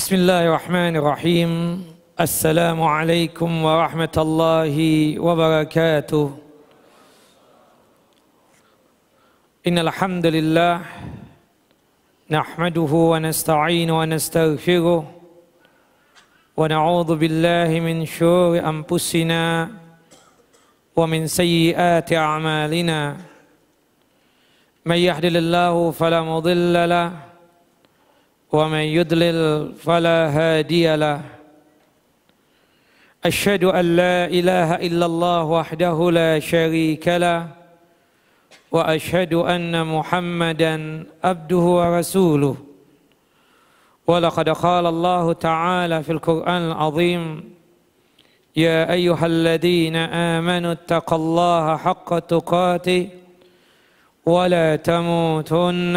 بسم الله الرحمن الرحيم السلام عليكم ورحمة الله وبركاته إن الحمد لله نحمده ونستعين ونستغفره ونعوذ بالله من شرور أنفسنا ومن سيئات أعمالنا من يهدل الله فلا مضل له ومن يضلل فلا هادي له أشهد أن لا إله إلا الله وحده لا شريك له وأشهد أن محمدا عبده ورسوله ولقد قال الله تعالى في القرآن العظيم يا أيها الذين آمنوا اتقوا الله حق تقاته ولا تموتن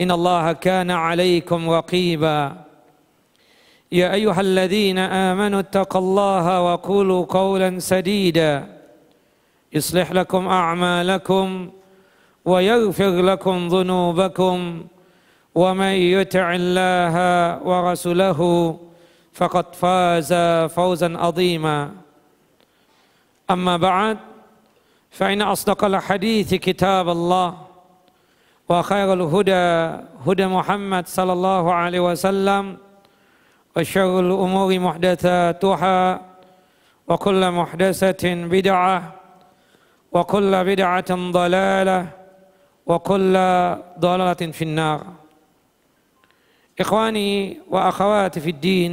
إن الله كان عليكم رقيبا يا أيها الذين آمنوا اتقوا الله وقولوا قولا سديدا يصلح لكم أعمالكم ويغفر لكم ذنوبكم ومن يطع الله ورسوله فقد فاز فوزا عظيما أما بعد فإن أصدق الحديث كتاب الله وخير الهدى هدى محمد صلى الله عليه وسلم وشر الأمور محدثاتها وكل محدثة بدعة وكل بدعة ضلالة وكل ضلالة في النار إخواني وأخواتي في الدين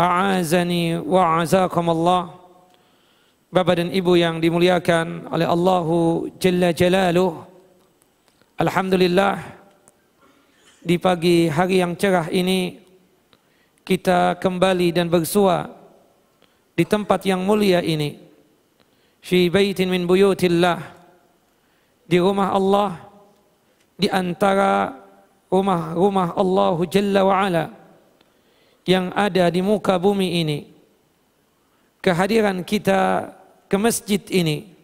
أعازني وأعزاكم الله Bapak dan Ibu yang dimuliakan oleh Allahu Jalla Jalaluh Alhamdulillah di pagi hari yang cerah ini kita kembali dan bersua di tempat yang mulia ini fi baitin min buyutillah di rumah Allah di antara rumah-rumah Allah Jalla wa ala yang ada di muka bumi ini kehadiran kita ke masjid ini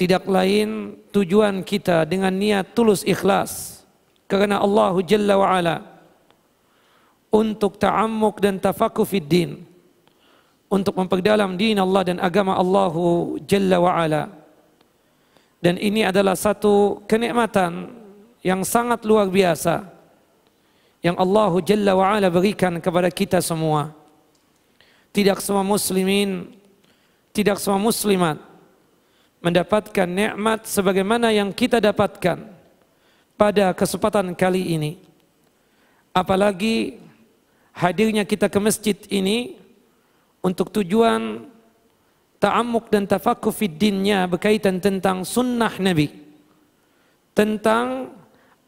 tidak lain tujuan kita dengan niat tulus ikhlas karena Allah Jalla wa ala untuk ta'ammuk dan tafaqquh din untuk memperdalam din Allah dan agama Allah Jalla wa ala dan ini adalah satu kenikmatan yang sangat luar biasa yang Allah Jalla wa ala berikan kepada kita semua tidak semua muslimin tidak semua muslimat mendapatkan nikmat sebagaimana yang kita dapatkan pada kesempatan kali ini. Apalagi hadirnya kita ke masjid ini untuk tujuan ta'amuk dan tafakkur berkaitan tentang sunnah Nabi. Tentang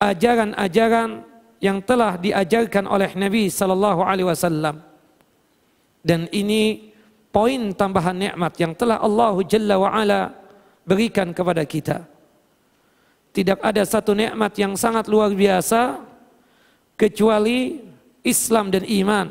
ajaran-ajaran yang telah diajarkan oleh Nabi sallallahu alaihi wasallam. Dan ini poin tambahan nikmat yang telah Allah Jalla wa ala berikan kepada kita. Tidak ada satu nikmat yang sangat luar biasa kecuali Islam dan iman.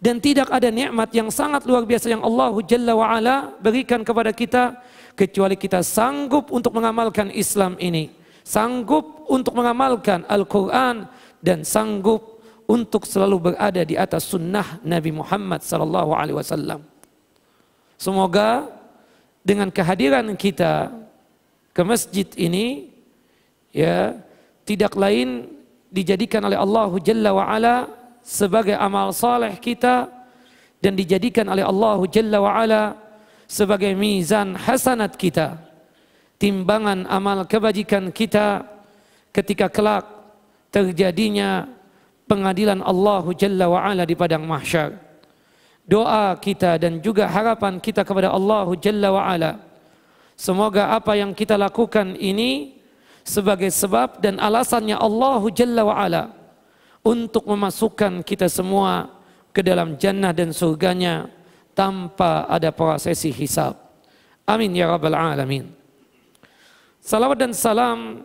Dan tidak ada nikmat yang sangat luar biasa yang Allah Jalla wa ala berikan kepada kita kecuali kita sanggup untuk mengamalkan Islam ini, sanggup untuk mengamalkan Al-Qur'an dan sanggup untuk selalu berada di atas sunnah Nabi Muhammad sallallahu alaihi wasallam. Semoga dengan kehadiran kita ke masjid ini ya tidak lain dijadikan oleh Allah Jalla wa ala sebagai amal saleh kita dan dijadikan oleh Allah Jalla wa ala sebagai mizan hasanat kita timbangan amal kebajikan kita ketika kelak terjadinya pengadilan Allah Jalla wa ala di padang mahsyar doa kita dan juga harapan kita kepada Allah Jalla wa ala. Semoga apa yang kita lakukan ini sebagai sebab dan alasannya Allah Jalla wa ala untuk memasukkan kita semua ke dalam jannah dan surganya tanpa ada prosesi hisab. Amin ya rabbal alamin. Salawat dan salam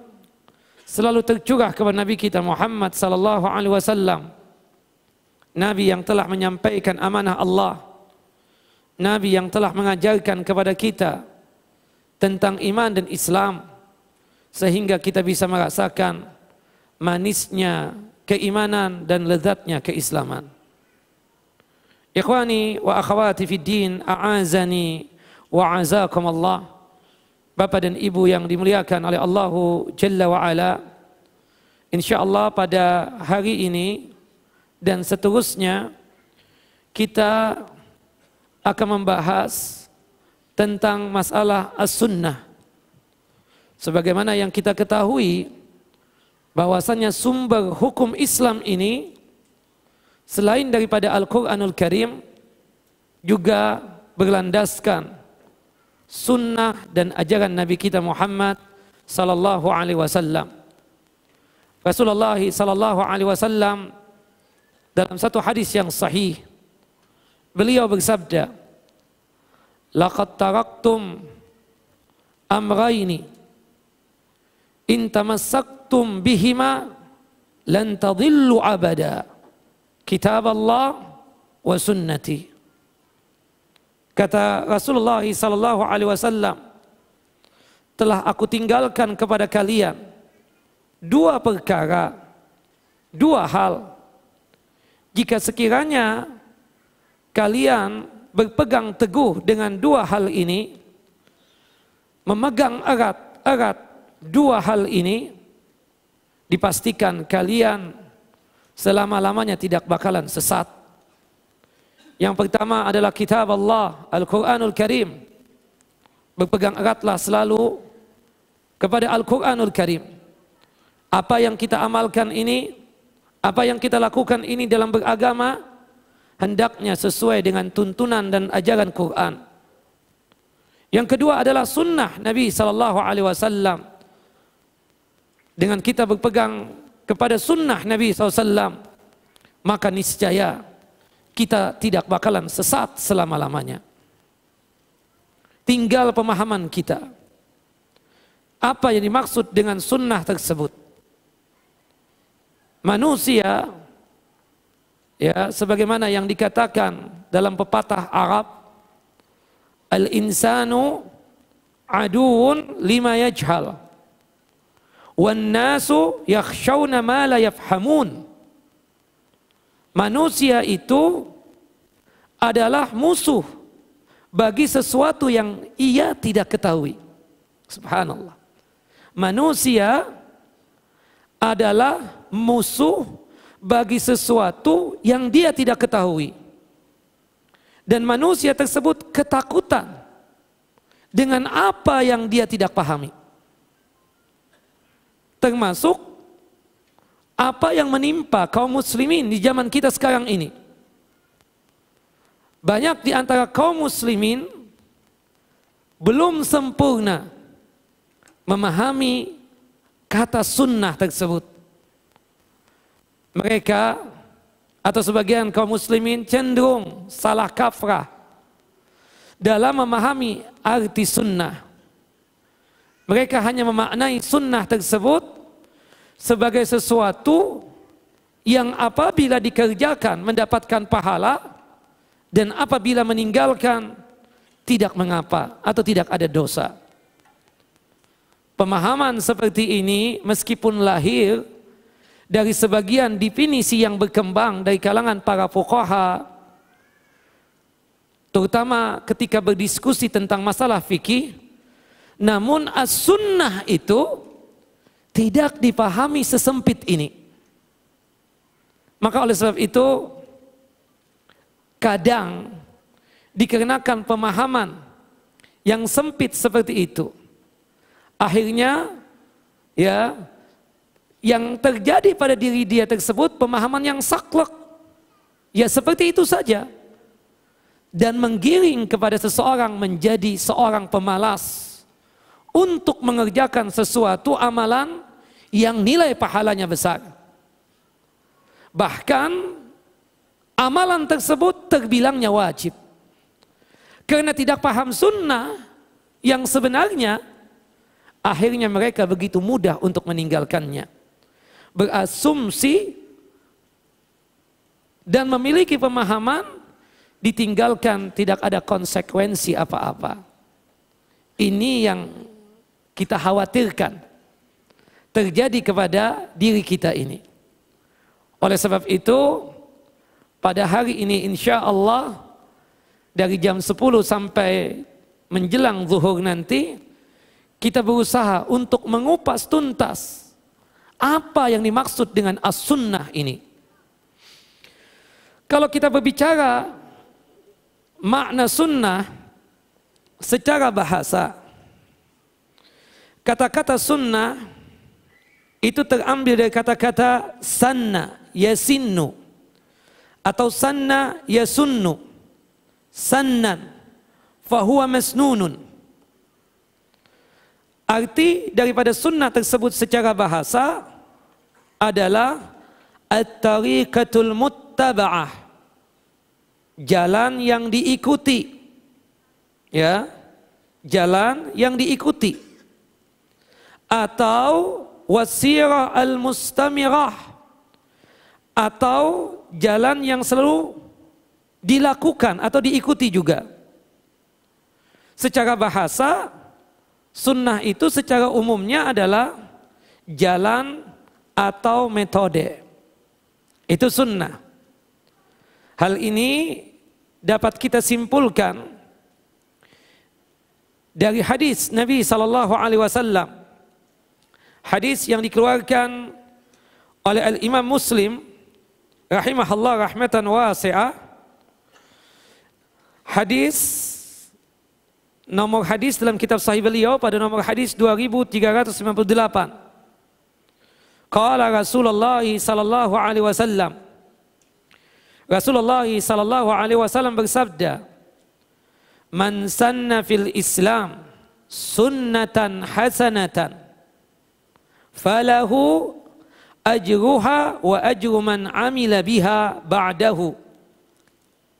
selalu tercurah kepada Nabi kita Muhammad sallallahu alaihi wasallam Nabi yang telah menyampaikan amanah Allah. Nabi yang telah mengajarkan kepada kita tentang iman dan Islam sehingga kita bisa merasakan manisnya keimanan dan lezatnya keislaman. Ikhwani wa akhwati fid din, a'azani wa azakum Allah. Bapak dan Ibu yang dimuliakan oleh Allahu Jalla wa Ala. Insyaallah pada hari ini dan seterusnya kita akan membahas tentang masalah as-sunnah. Sebagaimana yang kita ketahui bahwasanya sumber hukum Islam ini selain daripada Al-Qur'anul Karim juga berlandaskan sunnah dan ajaran Nabi kita Muhammad sallallahu alaihi wasallam. Rasulullah sallallahu alaihi wasallam dalam satu hadis yang sahih, beliau bersabda, "Laqad taraktum amraini in tamassaktum bihima lan tadillu abada." Kitab Allah wa sunnati. Kata Rasulullah sallallahu alaihi wasallam, telah aku tinggalkan kepada kalian dua perkara, dua hal jika sekiranya kalian berpegang teguh dengan dua hal ini, memegang erat-erat dua hal ini, dipastikan kalian selama-lamanya tidak bakalan sesat. Yang pertama adalah kitab Allah, Al-Quranul Karim. Berpegang eratlah selalu kepada Al-Quranul Karim. Apa yang kita amalkan ini apa yang kita lakukan ini dalam beragama hendaknya sesuai dengan tuntunan dan ajaran Quran. Yang kedua adalah sunnah Nabi saw. Dengan kita berpegang kepada sunnah Nabi SAW, maka niscaya kita tidak bakalan sesat selama-lamanya. Tinggal pemahaman kita. Apa yang dimaksud dengan sunnah tersebut? manusia ya sebagaimana yang dikatakan dalam pepatah Arab al insanu aduun lima yajhal wan nasu yakhshawna ma la yafhamun manusia itu adalah musuh bagi sesuatu yang ia tidak ketahui subhanallah manusia adalah musuh bagi sesuatu yang dia tidak ketahui. Dan manusia tersebut ketakutan dengan apa yang dia tidak pahami. Termasuk apa yang menimpa kaum muslimin di zaman kita sekarang ini. Banyak di antara kaum muslimin belum sempurna memahami kata sunnah tersebut mereka atau sebagian kaum muslimin cenderung salah kafrah dalam memahami arti sunnah. Mereka hanya memaknai sunnah tersebut sebagai sesuatu yang apabila dikerjakan mendapatkan pahala dan apabila meninggalkan tidak mengapa atau tidak ada dosa. Pemahaman seperti ini meskipun lahir dari sebagian definisi yang berkembang dari kalangan para fuqaha terutama ketika berdiskusi tentang masalah fikih namun as-sunnah itu tidak dipahami sesempit ini maka oleh sebab itu kadang dikarenakan pemahaman yang sempit seperti itu akhirnya ya yang terjadi pada diri dia tersebut pemahaman yang saklek. Ya seperti itu saja. Dan menggiring kepada seseorang menjadi seorang pemalas untuk mengerjakan sesuatu amalan yang nilai pahalanya besar. Bahkan amalan tersebut terbilangnya wajib. Karena tidak paham sunnah yang sebenarnya, akhirnya mereka begitu mudah untuk meninggalkannya berasumsi dan memiliki pemahaman ditinggalkan tidak ada konsekuensi apa-apa. Ini yang kita khawatirkan terjadi kepada diri kita ini. Oleh sebab itu, pada hari ini insya Allah dari jam 10 sampai menjelang zuhur nanti, kita berusaha untuk mengupas tuntas apa yang dimaksud dengan as-sunnah ini? Kalau kita berbicara makna sunnah secara bahasa, kata-kata sunnah itu terambil dari kata-kata sanna yasinnu atau sanna yasunnu sannan fahuwa masnunun Arti daripada sunnah tersebut secara bahasa adalah at-tariqatul muttaba'ah. Jalan yang diikuti. Ya. Jalan yang diikuti. Atau wasirah al-mustamirah. Atau jalan yang selalu dilakukan atau diikuti juga. Secara bahasa Sunnah itu secara umumnya adalah jalan atau metode. Itu sunnah. Hal ini dapat kita simpulkan dari hadis Nabi sallallahu alaihi wasallam. Hadis yang dikeluarkan oleh Al-Imam Muslim rahimahullah rahmatan wasi'ah. Hadis nomor hadis dalam kitab sahih beliau pada nomor hadis 2398. Qala Rasulullah sallallahu alaihi wasallam Rasulullah sallallahu alaihi wasallam bersabda Man sanna fil Islam sunnatan hasanatan falahu ajruha wa ajru man amila biha ba'dahu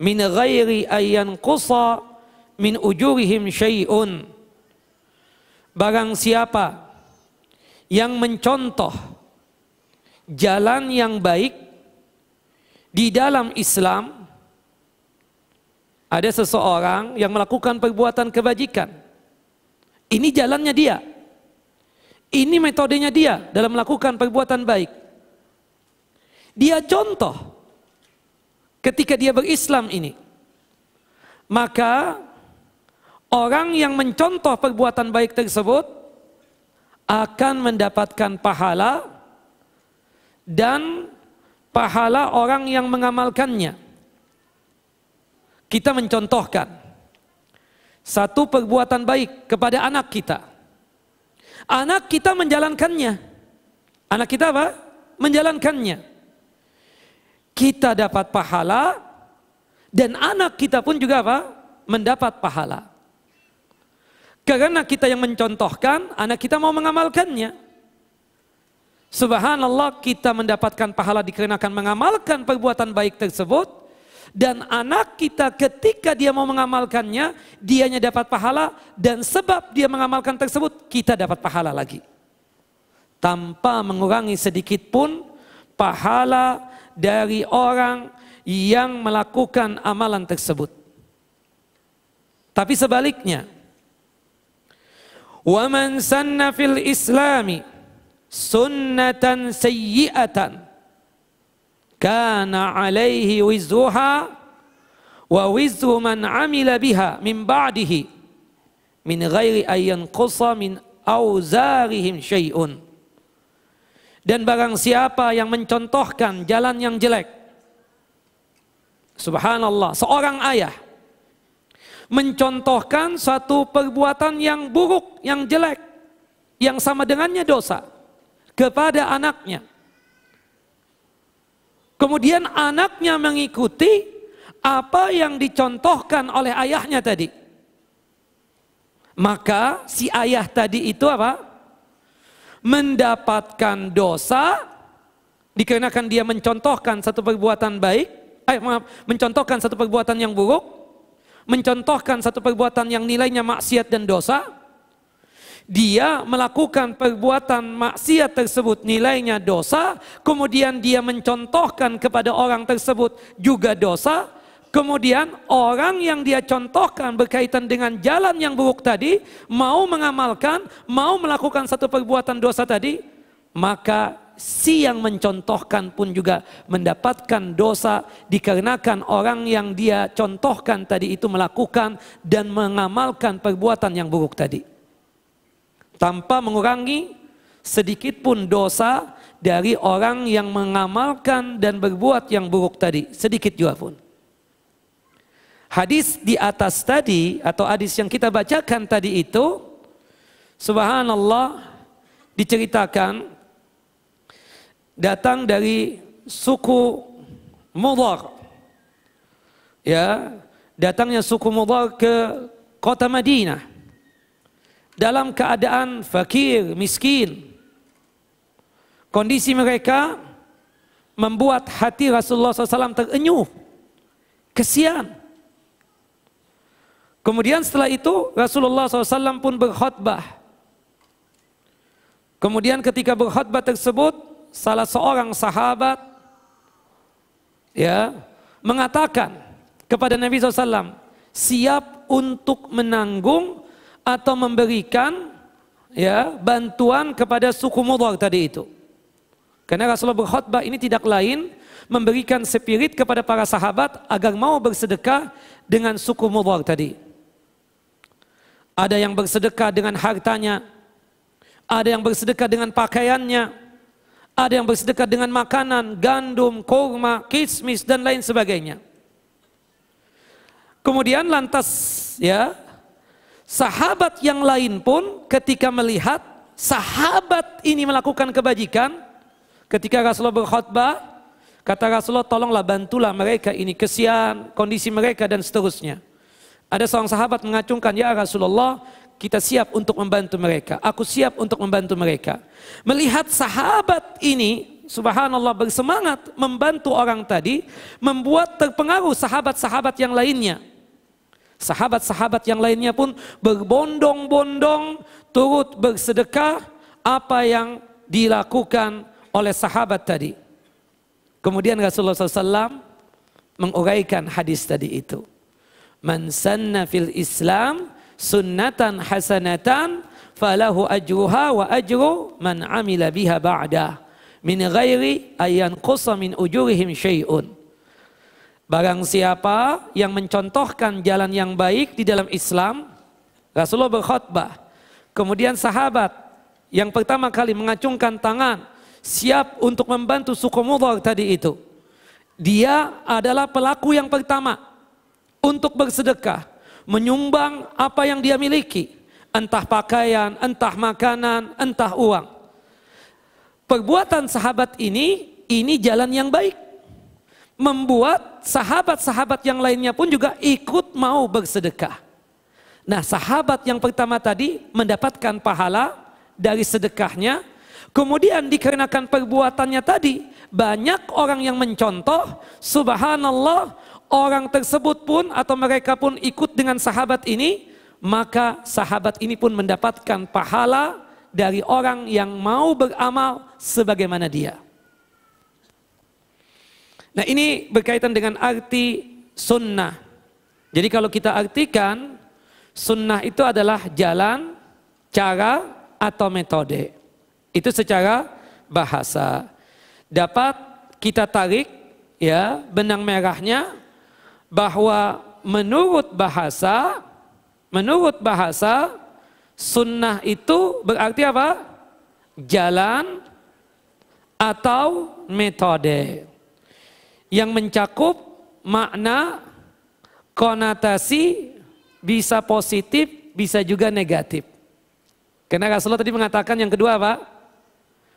min ghairi ayyan qusa min ujurihim syai'un. Barang siapa yang mencontoh jalan yang baik di dalam Islam ada seseorang yang melakukan perbuatan kebajikan. Ini jalannya dia. Ini metodenya dia dalam melakukan perbuatan baik. Dia contoh ketika dia berislam ini. Maka Orang yang mencontoh perbuatan baik tersebut akan mendapatkan pahala dan pahala orang yang mengamalkannya. Kita mencontohkan satu perbuatan baik kepada anak kita. Anak kita menjalankannya. Anak kita apa? Menjalankannya. Kita dapat pahala dan anak kita pun juga apa? Mendapat pahala. Karena kita yang mencontohkan, anak kita mau mengamalkannya. Subhanallah kita mendapatkan pahala dikarenakan mengamalkan perbuatan baik tersebut dan anak kita ketika dia mau mengamalkannya dianya dapat pahala dan sebab dia mengamalkan tersebut kita dapat pahala lagi tanpa mengurangi sedikit pun pahala dari orang yang melakukan amalan tersebut tapi sebaliknya Wa man sanna fil islami sunnatan sayyi'atan kana alaihi wizruha wa wizru man amila biha min ba'dihi min ghairi ayyan qusa min auzarihim syai'un dan barang siapa yang mencontohkan jalan yang jelek subhanallah seorang ayah mencontohkan satu perbuatan yang buruk, yang jelek, yang sama dengannya dosa kepada anaknya. Kemudian anaknya mengikuti apa yang dicontohkan oleh ayahnya tadi. Maka si ayah tadi itu apa? Mendapatkan dosa dikarenakan dia mencontohkan satu perbuatan baik, eh maaf, mencontohkan satu perbuatan yang buruk mencontohkan satu perbuatan yang nilainya maksiat dan dosa, dia melakukan perbuatan maksiat tersebut nilainya dosa, kemudian dia mencontohkan kepada orang tersebut juga dosa, kemudian orang yang dia contohkan berkaitan dengan jalan yang buruk tadi, mau mengamalkan, mau melakukan satu perbuatan dosa tadi, maka si yang mencontohkan pun juga mendapatkan dosa dikarenakan orang yang dia contohkan tadi itu melakukan dan mengamalkan perbuatan yang buruk tadi. Tanpa mengurangi sedikit pun dosa dari orang yang mengamalkan dan berbuat yang buruk tadi, sedikit juga pun. Hadis di atas tadi atau hadis yang kita bacakan tadi itu subhanallah diceritakan datang dari suku Mudar. Ya, datangnya suku Mudar ke kota Madinah dalam keadaan fakir, miskin. Kondisi mereka membuat hati Rasulullah SAW terenyuh. Kesian. Kemudian setelah itu Rasulullah SAW pun berkhutbah. Kemudian ketika berkhutbah tersebut salah seorang sahabat ya mengatakan kepada Nabi SAW, siap untuk menanggung atau memberikan ya bantuan kepada suku Mudar tadi itu. Karena Rasulullah berkhutbah ini tidak lain memberikan spirit kepada para sahabat agar mau bersedekah dengan suku Mudar tadi. Ada yang bersedekah dengan hartanya, ada yang bersedekah dengan pakaiannya, ada yang bersedekah dengan makanan, gandum, kurma, kismis dan lain sebagainya. Kemudian lantas ya, sahabat yang lain pun ketika melihat sahabat ini melakukan kebajikan, ketika Rasulullah berkhutbah, kata Rasulullah tolonglah bantulah mereka ini kesian kondisi mereka dan seterusnya. Ada seorang sahabat mengacungkan, ya Rasulullah kita siap untuk membantu mereka. Aku siap untuk membantu mereka. Melihat sahabat ini, subhanallah bersemangat membantu orang tadi, membuat terpengaruh sahabat-sahabat yang lainnya. Sahabat-sahabat yang lainnya pun berbondong-bondong turut bersedekah apa yang dilakukan oleh sahabat tadi. Kemudian Rasulullah SAW menguraikan hadis tadi itu. Man sanna fil Islam sunnatan hasanatan falahu ajruha wa ajru man amila biha ba'da min ghairi ayan qusa min ujurihim syai'un barang siapa yang mencontohkan jalan yang baik di dalam Islam Rasulullah berkhutbah kemudian sahabat yang pertama kali mengacungkan tangan siap untuk membantu suku Mudhar tadi itu dia adalah pelaku yang pertama untuk bersedekah menyumbang apa yang dia miliki, entah pakaian, entah makanan, entah uang. Perbuatan sahabat ini, ini jalan yang baik. Membuat sahabat-sahabat yang lainnya pun juga ikut mau bersedekah. Nah sahabat yang pertama tadi mendapatkan pahala dari sedekahnya. Kemudian dikarenakan perbuatannya tadi, banyak orang yang mencontoh, subhanallah orang tersebut pun atau mereka pun ikut dengan sahabat ini, maka sahabat ini pun mendapatkan pahala dari orang yang mau beramal sebagaimana dia. Nah ini berkaitan dengan arti sunnah. Jadi kalau kita artikan, sunnah itu adalah jalan, cara, atau metode. Itu secara bahasa. Dapat kita tarik ya benang merahnya bahwa menurut bahasa menurut bahasa sunnah itu berarti apa? Jalan atau metode yang mencakup makna konotasi bisa positif bisa juga negatif. Karena Rasulullah tadi mengatakan yang kedua apa?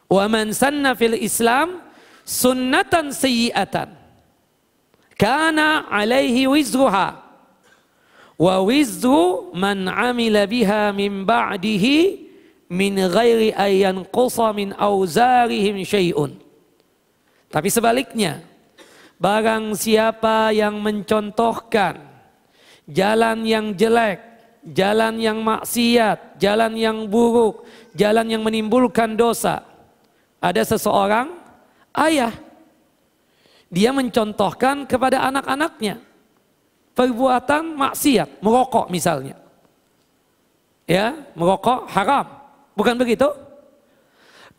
Wa man sanna fil Islam sunnatan sayyi'atan. Kana alaihi wizruha wa wizru man amila biha min ba'dihi min ghairi ayyan qusa min awzarihim syai'un. Tapi sebaliknya, barang siapa yang mencontohkan jalan yang jelek, jalan yang maksiat, jalan yang buruk, jalan yang menimbulkan dosa. Ada seseorang ayah dia mencontohkan kepada anak-anaknya perbuatan maksiat, merokok misalnya. Ya, merokok haram. Bukan begitu?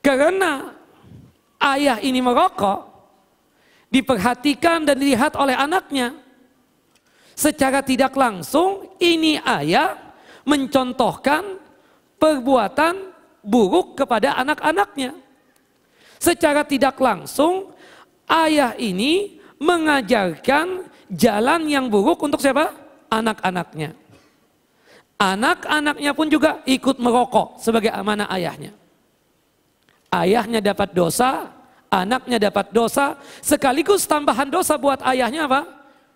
Karena ayah ini merokok, diperhatikan dan dilihat oleh anaknya. Secara tidak langsung ini ayah mencontohkan perbuatan buruk kepada anak-anaknya. Secara tidak langsung Ayah ini mengajarkan jalan yang buruk untuk siapa? Anak-anaknya. Anak-anaknya pun juga ikut merokok sebagai amanah ayahnya. Ayahnya dapat dosa, anaknya dapat dosa, sekaligus tambahan dosa buat ayahnya apa?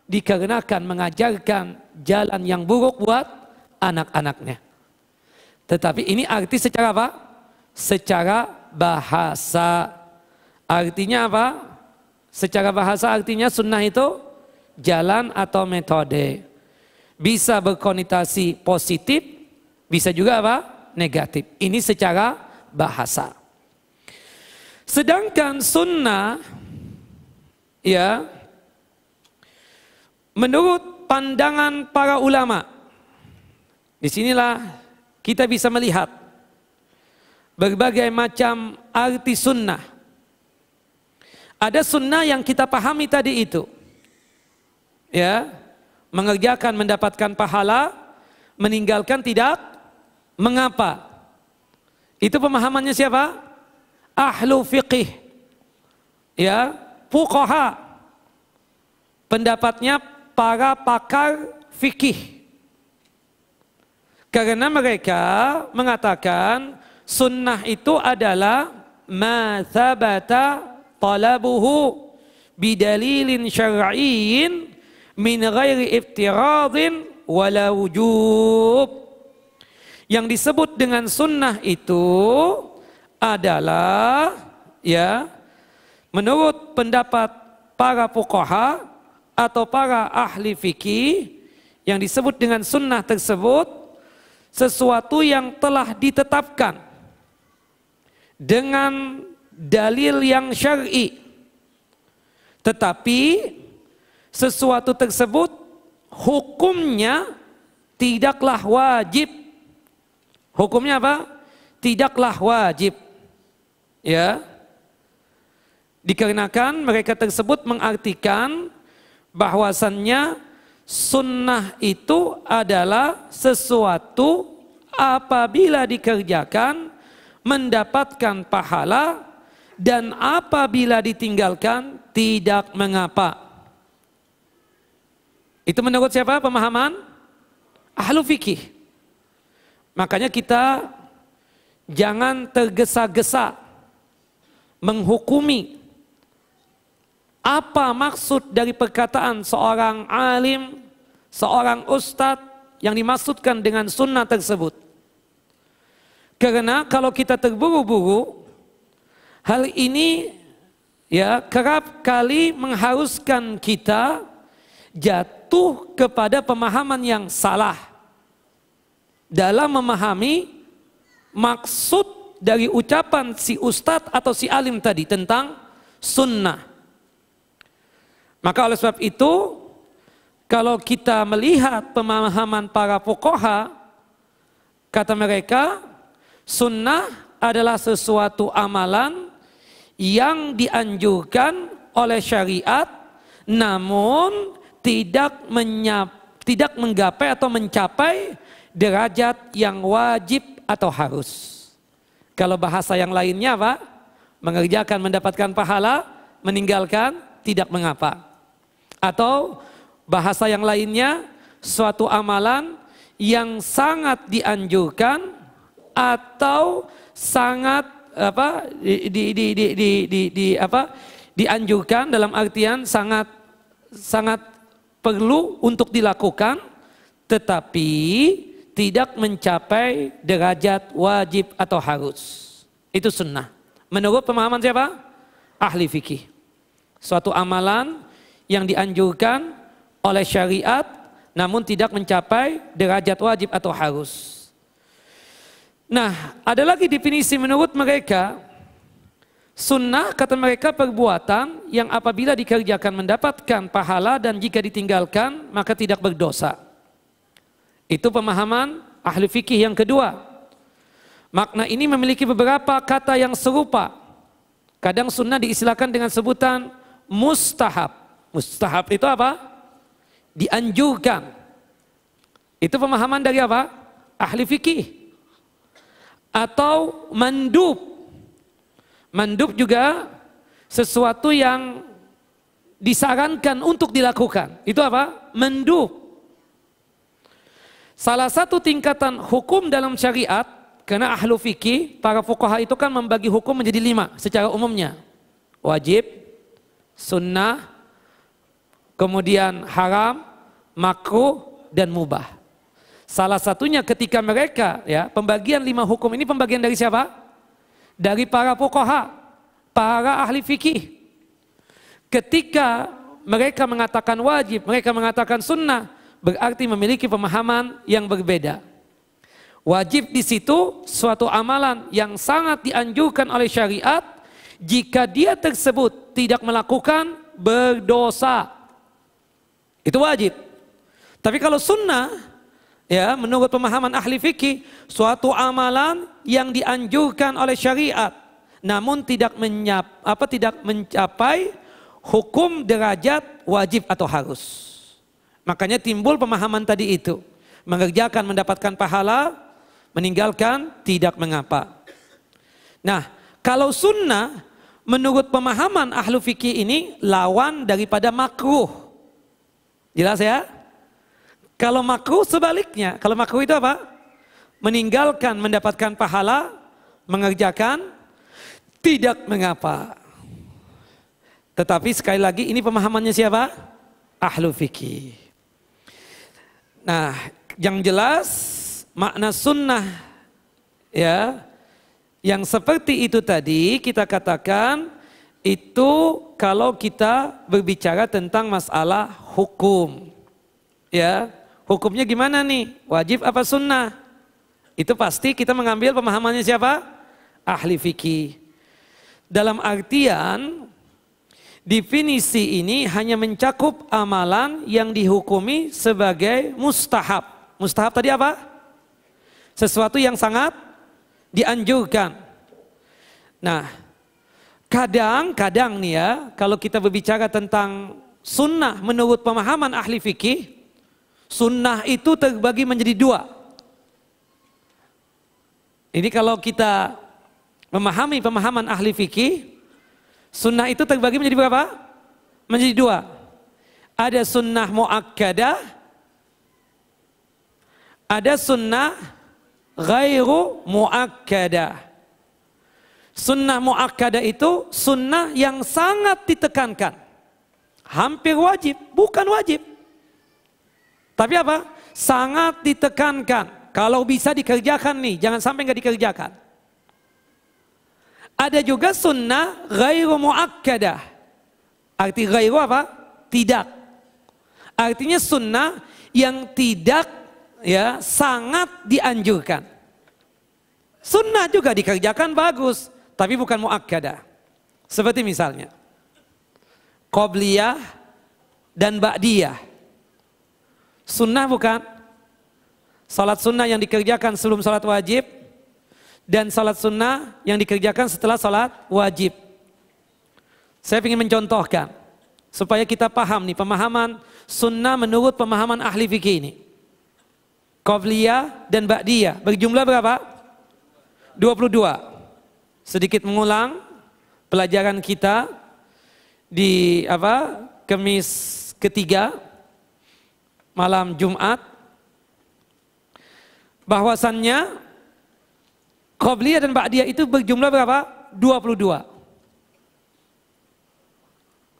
Dikarenakan mengajarkan jalan yang buruk buat anak-anaknya. Tetapi ini arti secara apa? Secara bahasa. Artinya apa? Secara bahasa artinya sunnah itu jalan atau metode. Bisa berkonotasi positif, bisa juga apa? Negatif. Ini secara bahasa. Sedangkan sunnah ya menurut pandangan para ulama disinilah kita bisa melihat berbagai macam arti sunnah ada sunnah yang kita pahami tadi itu. Ya, mengerjakan mendapatkan pahala, meninggalkan tidak mengapa. Itu pemahamannya siapa? Ahlu fiqih. Ya, fuqaha. Pendapatnya para pakar fikih. Karena mereka mengatakan sunnah itu adalah ma thabata talabuhu bidalilin syar'iyyin min ghairi iftiradin wala wujub. Yang disebut dengan sunnah itu adalah ya menurut pendapat para fuqaha atau para ahli fikih yang disebut dengan sunnah tersebut sesuatu yang telah ditetapkan dengan dalil yang syar'i. Tetapi sesuatu tersebut hukumnya tidaklah wajib. Hukumnya apa? Tidaklah wajib. Ya. Dikarenakan mereka tersebut mengartikan bahwasannya sunnah itu adalah sesuatu apabila dikerjakan mendapatkan pahala dan apabila ditinggalkan tidak mengapa. Itu menurut siapa pemahaman? Ahlu fikih. Makanya kita jangan tergesa-gesa menghukumi apa maksud dari perkataan seorang alim, seorang ustadz yang dimaksudkan dengan sunnah tersebut. Karena kalau kita terburu-buru Hal ini ya kerap kali mengharuskan kita jatuh kepada pemahaman yang salah dalam memahami maksud dari ucapan si ustadz atau si alim tadi tentang sunnah. Maka oleh sebab itu kalau kita melihat pemahaman para pokoha, kata mereka sunnah adalah sesuatu amalan yang dianjurkan oleh syariat namun tidak menyap, tidak menggapai atau mencapai derajat yang wajib atau harus. Kalau bahasa yang lainnya apa? Mengerjakan mendapatkan pahala, meninggalkan tidak mengapa. Atau bahasa yang lainnya suatu amalan yang sangat dianjurkan atau sangat apa di di di di di, di, apa dianjurkan dalam artian sangat sangat perlu untuk dilakukan tetapi tidak mencapai derajat wajib atau harus. Itu sunnah. Menurut pemahaman siapa? Ahli fikih. Suatu amalan yang dianjurkan oleh syariat namun tidak mencapai derajat wajib atau harus. Nah, ada lagi definisi menurut mereka, sunnah kata mereka perbuatan yang apabila dikerjakan mendapatkan pahala dan jika ditinggalkan maka tidak berdosa. Itu pemahaman ahli fikih yang kedua. Makna ini memiliki beberapa kata yang serupa. Kadang sunnah diistilahkan dengan sebutan mustahab. Mustahab itu apa? Dianjurkan. Itu pemahaman dari apa? Ahli fikih atau mandub. Mandub juga sesuatu yang disarankan untuk dilakukan. Itu apa? Mandub. Salah satu tingkatan hukum dalam syariat, karena ahlu fikih, para fukaha itu kan membagi hukum menjadi lima secara umumnya. Wajib, sunnah, kemudian haram, makruh, dan mubah. Salah satunya ketika mereka ya pembagian lima hukum ini pembagian dari siapa? Dari para pokoha, para ahli fikih. Ketika mereka mengatakan wajib, mereka mengatakan sunnah, berarti memiliki pemahaman yang berbeda. Wajib di situ suatu amalan yang sangat dianjurkan oleh syariat jika dia tersebut tidak melakukan berdosa. Itu wajib. Tapi kalau sunnah ya menurut pemahaman ahli fikih suatu amalan yang dianjurkan oleh syariat namun tidak menyap apa tidak mencapai hukum derajat wajib atau harus. Makanya timbul pemahaman tadi itu. Mengerjakan mendapatkan pahala, meninggalkan tidak mengapa. Nah, kalau sunnah menurut pemahaman ahlu fikih ini lawan daripada makruh. Jelas ya? Kalau makruh sebaliknya, kalau makruh itu apa? Meninggalkan mendapatkan pahala, mengerjakan tidak mengapa. Tetapi sekali lagi ini pemahamannya siapa? Ahlu fikih. Nah, yang jelas makna sunnah ya yang seperti itu tadi kita katakan itu kalau kita berbicara tentang masalah hukum ya Hukumnya gimana nih? Wajib apa sunnah? Itu pasti kita mengambil pemahamannya siapa? Ahli fikih. Dalam artian definisi ini hanya mencakup amalan yang dihukumi sebagai mustahab. Mustahab tadi apa? Sesuatu yang sangat dianjurkan. Nah, kadang-kadang nih ya, kalau kita berbicara tentang sunnah menurut pemahaman ahli fikih, Sunnah itu terbagi menjadi dua. Ini kalau kita memahami pemahaman ahli fikih, sunnah itu terbagi menjadi berapa? Menjadi dua. Ada sunnah muakkadah, ada sunnah ghairu muakkadah. Sunnah muakkadah itu sunnah yang sangat ditekankan. Hampir wajib, bukan wajib. Tapi apa? Sangat ditekankan. Kalau bisa dikerjakan nih, jangan sampai nggak dikerjakan. Ada juga sunnah ghairu muakkadah. Arti ghairu apa? Tidak. Artinya sunnah yang tidak ya sangat dianjurkan. Sunnah juga dikerjakan bagus, tapi bukan muakkadah. Seperti misalnya, qobliyah dan ba'diyah Sunnah bukan? Salat sunnah yang dikerjakan sebelum salat wajib dan salat sunnah yang dikerjakan setelah salat wajib. Saya ingin mencontohkan supaya kita paham nih pemahaman sunnah menurut pemahaman ahli fikih ini. Koflia dan Bakdia berjumlah berapa? 22. Sedikit mengulang pelajaran kita di apa? Kemis ketiga malam Jumat bahwasannya Qobliyah dan Ba'diyah itu berjumlah berapa? 22.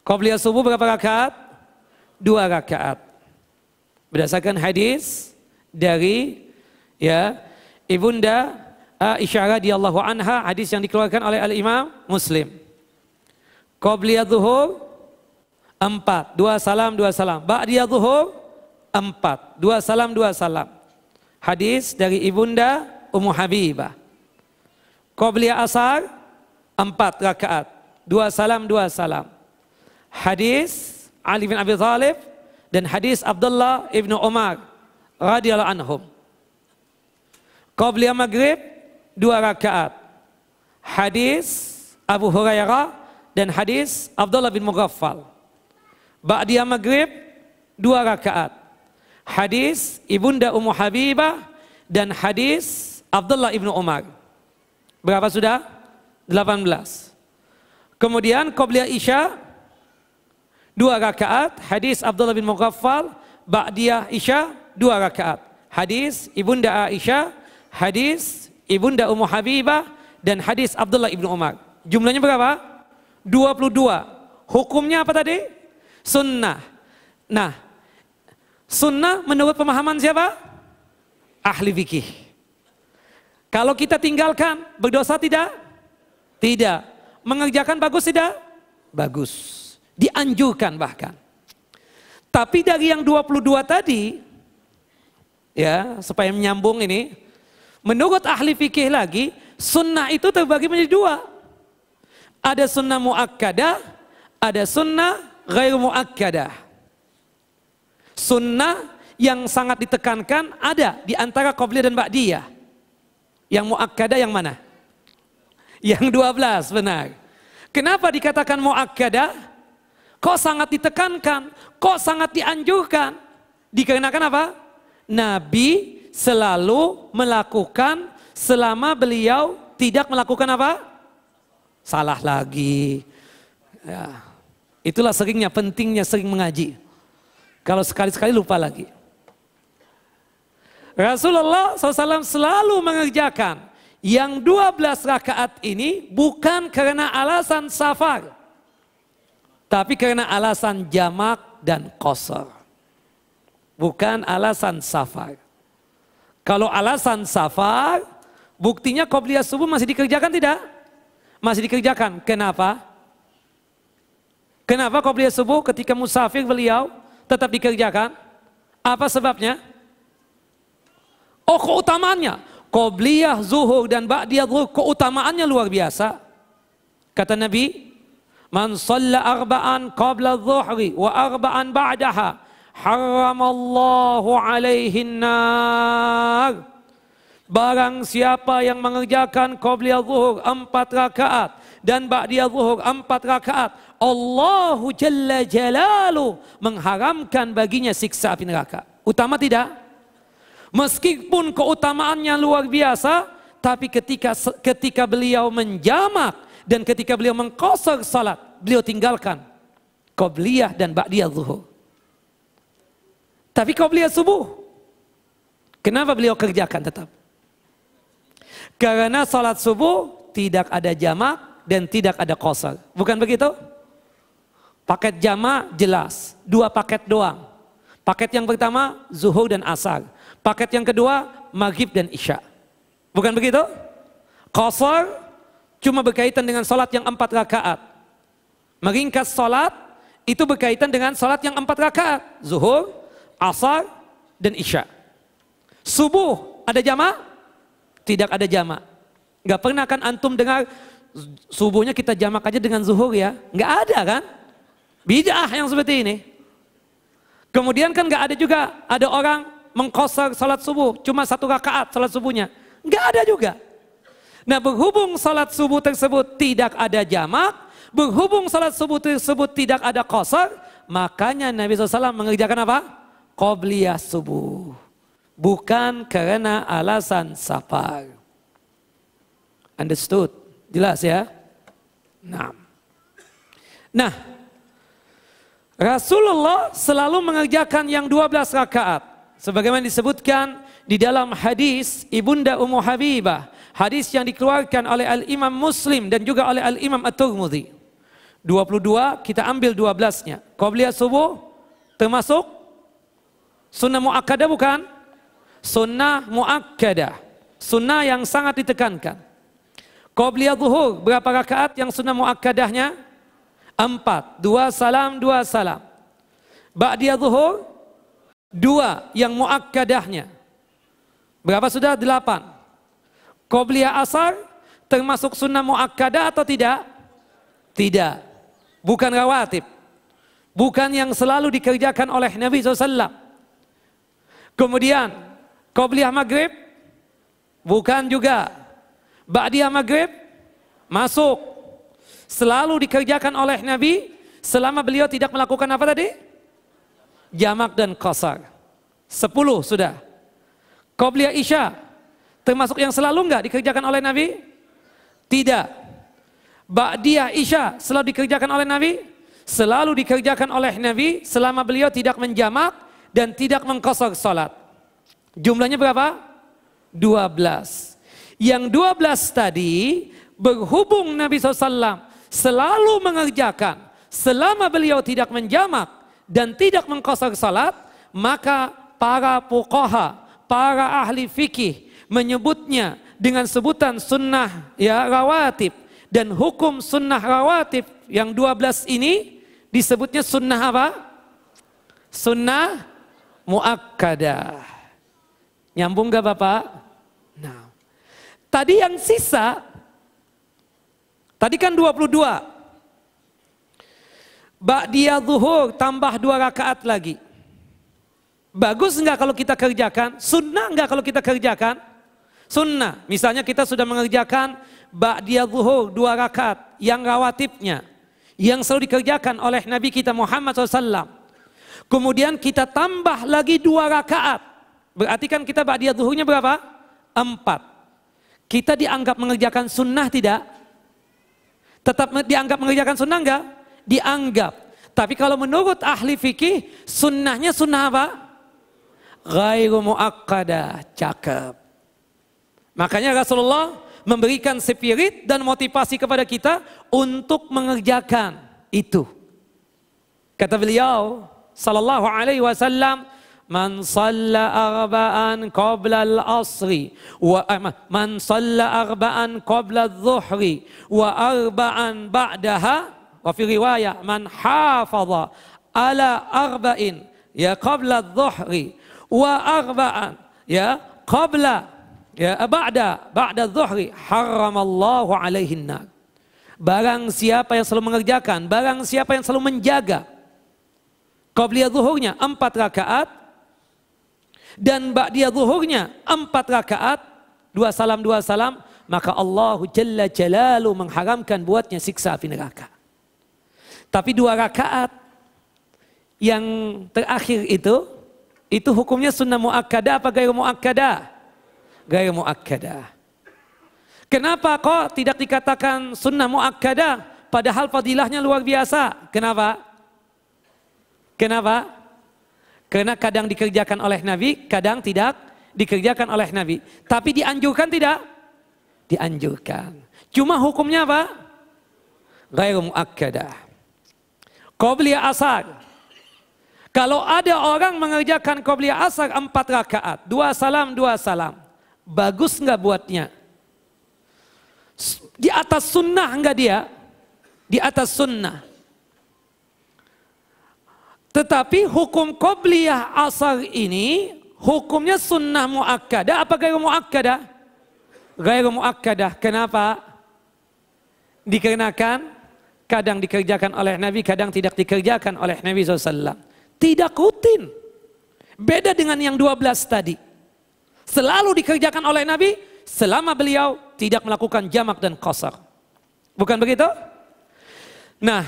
Qobliyah subuh berapa rakaat? 2 rakaat. Berdasarkan hadis dari ya Ibunda Aisyah radhiyallahu anha hadis yang dikeluarkan oleh Al-Imam Muslim. Qobliyah zuhur empat, dua salam, dua salam. Ba'diyah zuhur empat. Dua salam, dua salam. Hadis dari Ibunda Ummu Habibah. Qobliya asar, empat rakaat. Dua salam, dua salam. Hadis Ali bin Abi Thalib dan hadis Abdullah ibnu Umar radhiyallahu anhum. Qobliya maghrib, dua rakaat. Hadis Abu Hurairah dan hadis Abdullah bin Mughaffal. Ba'diyah maghrib, dua rakaat hadis Ibunda Ummu Habibah dan hadis Abdullah Ibnu Umar. Berapa sudah? 18. Kemudian Qobliya Isya dua rakaat hadis Abdullah bin Mughaffal Ba'diyah Isya dua rakaat hadis Ibunda Aisyah hadis Ibunda Ummu Habibah dan hadis Abdullah ibnu Umar jumlahnya berapa? 22 hukumnya apa tadi? sunnah nah Sunnah menurut pemahaman siapa? Ahli fikih. Kalau kita tinggalkan, berdosa tidak? Tidak. Mengerjakan bagus tidak? Bagus. Dianjurkan bahkan. Tapi dari yang 22 tadi, ya supaya menyambung ini, menurut ahli fikih lagi, sunnah itu terbagi menjadi dua. Ada sunnah muakkadah, ada sunnah gairu muakkadah. Sunnah yang sangat ditekankan ada di antara Qobliyah dan Ba'diyah. Yang muakkadah yang mana? Yang 12 benar. Kenapa dikatakan muakkadah? Kok sangat ditekankan? Kok sangat dianjurkan? Dikarenakan apa? Nabi selalu melakukan selama beliau tidak melakukan apa? Salah lagi. Ya. Itulah seringnya pentingnya sering mengaji. Kalau sekali-sekali lupa lagi. Rasulullah SAW selalu mengerjakan yang 12 rakaat ini bukan karena alasan safar. Tapi karena alasan jamak dan kosor. Bukan alasan safar. Kalau alasan safar, buktinya kobliyah subuh masih dikerjakan tidak? Masih dikerjakan. Kenapa? Kenapa kobliyah subuh ketika musafir beliau tetap dikerjakan. Apa sebabnya? Oh keutamaannya. Qobliyah, zuhur, dan ba'diyah zuhur. Keutamaannya luar biasa. Kata Nabi, Man salla arba'an qabla zuhri wa arba'an ba'daha. Haramallahu alaihin nar. Barang siapa yang mengerjakan qobliyah zuhur empat rakaat dan ba'diyah zuhur empat rakaat. Allahu Jalla Jalalu mengharamkan baginya siksa api neraka. Utama tidak? Meskipun keutamaannya luar biasa, tapi ketika ketika beliau menjamak dan ketika beliau mengkosor salat, beliau tinggalkan qabliyah dan ba'diyah zuhur. Tapi qabliyah subuh, kenapa beliau kerjakan tetap? Karena salat subuh tidak ada jamak, dan tidak ada kosal. Bukan begitu? Paket jama jelas, dua paket doang. Paket yang pertama zuhur dan asar. Paket yang kedua maghrib dan isya. Bukan begitu? Kosor cuma berkaitan dengan sholat yang empat rakaat. Meringkas sholat itu berkaitan dengan sholat yang empat rakaat. Zuhur, asar, dan isya. Subuh ada jama? Tidak ada jama. Gak pernah kan antum dengar subuhnya kita jamak aja dengan zuhur ya. Nggak ada kan? Bid'ah yang seperti ini. Kemudian kan nggak ada juga ada orang mengkosar salat subuh. Cuma satu rakaat salat subuhnya. Nggak ada juga. Nah berhubung salat subuh tersebut tidak ada jamak. Berhubung salat subuh tersebut tidak ada kosar. Makanya Nabi SAW mengerjakan apa? Qobliyah subuh. Bukan karena alasan safar. Understood? Jelas ya? Nah. Nah, Rasulullah selalu mengerjakan yang 12 rakaat. Sebagaimana disebutkan di dalam hadis Ibunda Ummu Habibah, hadis yang dikeluarkan oleh Al-Imam Muslim dan juga oleh Al-Imam at turmudhi 22 kita ambil 12-nya. Qobliyah subuh termasuk sunnah muakkadah bukan? Sunnah muakkadah. Sunnah yang sangat ditekankan. Qobliya zuhur, berapa rakaat yang sunnah muakkadahnya? Empat. Dua salam, dua salam. Ba'diya zuhur, dua yang muakkadahnya. Berapa sudah? Delapan. Qobliya asar, termasuk sunnah muakkadah atau tidak? Tidak. Bukan rawatib. Bukan yang selalu dikerjakan oleh Nabi SAW. Kemudian, Qobliyah maghrib, bukan juga Ba'diyah maghrib masuk. Selalu dikerjakan oleh Nabi selama beliau tidak melakukan apa tadi? Jamak dan kosar. Sepuluh sudah. Qobliyah Isya termasuk yang selalu enggak dikerjakan oleh Nabi? Tidak. Ba'diyah Isya selalu dikerjakan oleh Nabi? Selalu dikerjakan oleh Nabi selama beliau tidak menjamak dan tidak mengkosor salat. Jumlahnya berapa? 12. Yang dua belas tadi berhubung Nabi SAW selalu mengerjakan selama beliau tidak menjamak dan tidak mengkosor salat, maka para pukoha, para ahli fikih menyebutnya dengan sebutan sunnah ya rawatib dan hukum sunnah rawatib yang dua belas ini disebutnya sunnah apa? Sunnah muakkadah. Nyambung gak Bapak? Nah, Tadi yang sisa, tadi kan 22. dia zuhur tambah dua rakaat lagi. Bagus enggak kalau kita kerjakan? Sunnah enggak kalau kita kerjakan? Sunnah. Misalnya kita sudah mengerjakan dia zuhur dua rakaat yang rawatibnya. Yang selalu dikerjakan oleh Nabi kita Muhammad SAW. Kemudian kita tambah lagi dua rakaat. Berarti kan kita dia zuhurnya berapa? Empat. Kita dianggap mengerjakan sunnah tidak? Tetap dianggap mengerjakan sunnah enggak? Dianggap. Tapi kalau menurut ahli fikih, sunnahnya sunnah apa? Ghairu muakkada, cakep. Makanya Rasulullah memberikan spirit dan motivasi kepada kita untuk mengerjakan itu. Kata beliau, sallallahu alaihi wasallam, man salla arba'an qabla al-asri eh, man salla arba'an qabla adh wa arba'an ba'daha wa fi man hafaza ala arba'in ya qabla adh wa arba'an ya qabla ya eh, Barang siapa yang selalu mengerjakan, barang siapa yang selalu menjaga qabliyah zuhurnya empat rakaat, dan ba'diyah zuhurnya empat rakaat, dua salam, dua salam, maka Allah Jalla Jalalu mengharamkan buatnya siksa api neraka. Tapi dua rakaat yang terakhir itu, itu hukumnya sunnah mu'akkada apa gaya mu'akkada? gaya mu'akkada. Kenapa kok tidak dikatakan sunnah mu'akkada? Padahal fadilahnya luar biasa. Kenapa? Kenapa? Karena kadang dikerjakan oleh Nabi, kadang tidak dikerjakan oleh Nabi. Tapi dianjurkan tidak? Dianjurkan. Cuma hukumnya apa? Gairu muakkadah. Qobliya asar. Kalau ada orang mengerjakan qobliya asar empat rakaat. Dua salam, dua salam. Bagus enggak buatnya? Di atas sunnah enggak dia? Di atas sunnah. Tetapi hukum qobliyah asar ini hukumnya sunnah muakkadah apa gaya muakkadah? gaya muakkadah. Kenapa? Dikarenakan kadang dikerjakan oleh Nabi, kadang tidak dikerjakan oleh Nabi SAW. Tidak rutin. Beda dengan yang 12 tadi. Selalu dikerjakan oleh Nabi selama beliau tidak melakukan jamak dan kosar. Bukan begitu? Nah,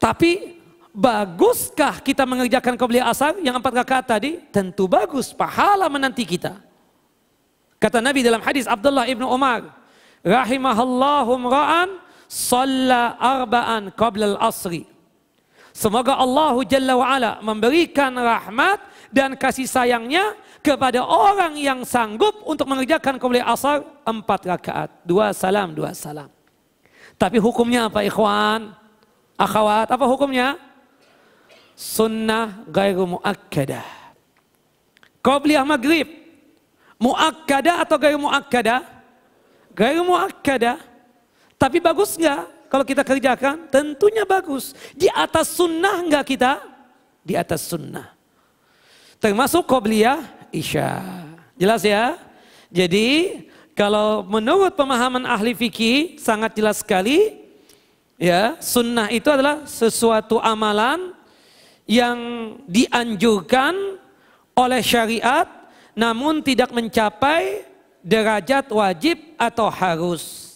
tapi baguskah kita mengerjakan kembali asar yang empat rakaat tadi? Tentu bagus, pahala menanti kita. Kata Nabi dalam hadis Abdullah ibnu Umar, rahimahallahum ra'an salla arba'an qabla al-asri. Semoga Allah Jalla wa'ala memberikan rahmat dan kasih sayangnya kepada orang yang sanggup untuk mengerjakan kembali asar empat rakaat. Dua salam, dua salam. Tapi hukumnya apa ikhwan? Akhwat, apa hukumnya? sunnah gairu muakkadah. Qobliyah maghrib muakkadah atau gairu muakkadah? Gairu muakkadah. Tapi bagus enggak kalau kita kerjakan? Tentunya bagus. Di atas sunnah enggak kita? Di atas sunnah. Termasuk kau qobliyah isya. Jelas ya? Jadi kalau menurut pemahaman ahli fikih sangat jelas sekali ya sunnah itu adalah sesuatu amalan yang dianjurkan oleh syariat namun tidak mencapai derajat wajib atau harus.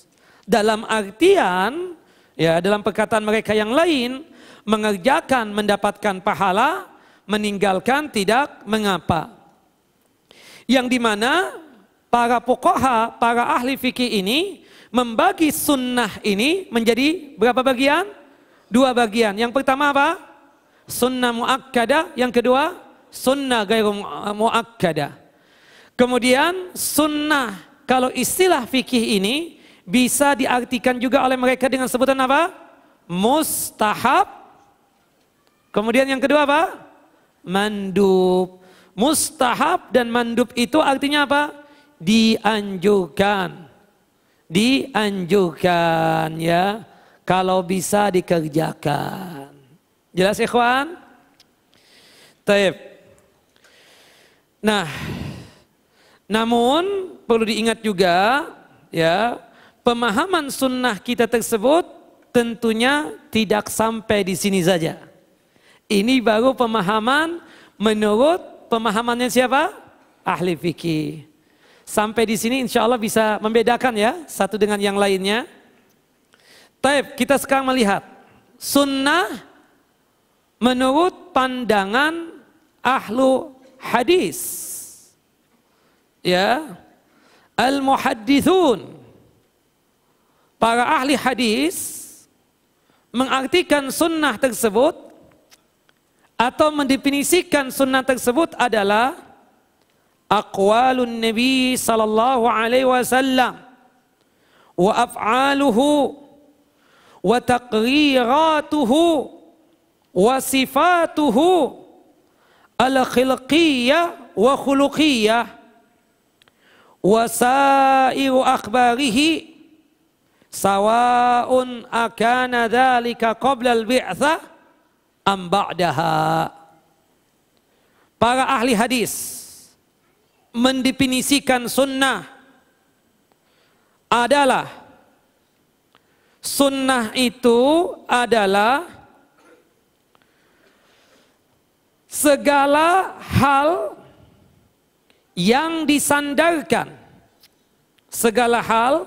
Dalam artian ya dalam perkataan mereka yang lain mengerjakan mendapatkan pahala, meninggalkan tidak mengapa. Yang dimana para pokoha, para ahli fikih ini membagi sunnah ini menjadi berapa bagian? Dua bagian. Yang pertama apa? sunnah muakkada. Yang kedua, sunnah gairu muakkada. Kemudian sunnah kalau istilah fikih ini bisa diartikan juga oleh mereka dengan sebutan apa? Mustahab. Kemudian yang kedua apa? Mandub. Mustahab dan mandub itu artinya apa? Dianjurkan. Dianjurkan ya. Kalau bisa dikerjakan. Jelas ikhwan? Taib. Nah, namun perlu diingat juga ya, pemahaman sunnah kita tersebut tentunya tidak sampai di sini saja. Ini baru pemahaman menurut pemahamannya siapa? Ahli fikih. Sampai di sini insya Allah bisa membedakan ya satu dengan yang lainnya. Taib, kita sekarang melihat sunnah menurut pandangan ahlu hadis. Ya. Al-muhaddithun. Para ahli hadis mengartikan sunnah tersebut atau mendefinisikan sunnah tersebut adalah aqwalun nabi sallallahu alaihi wasallam wa af'aluhu wa taqriratuhu wasifatuhu al khilqiyah wa khuluqiyah sa'iru akhbarihi sawa'un akana dhalika qabla al-bi'tha am ba'daha para ahli hadis mendefinisikan sunnah adalah sunnah itu adalah segala hal yang disandarkan segala hal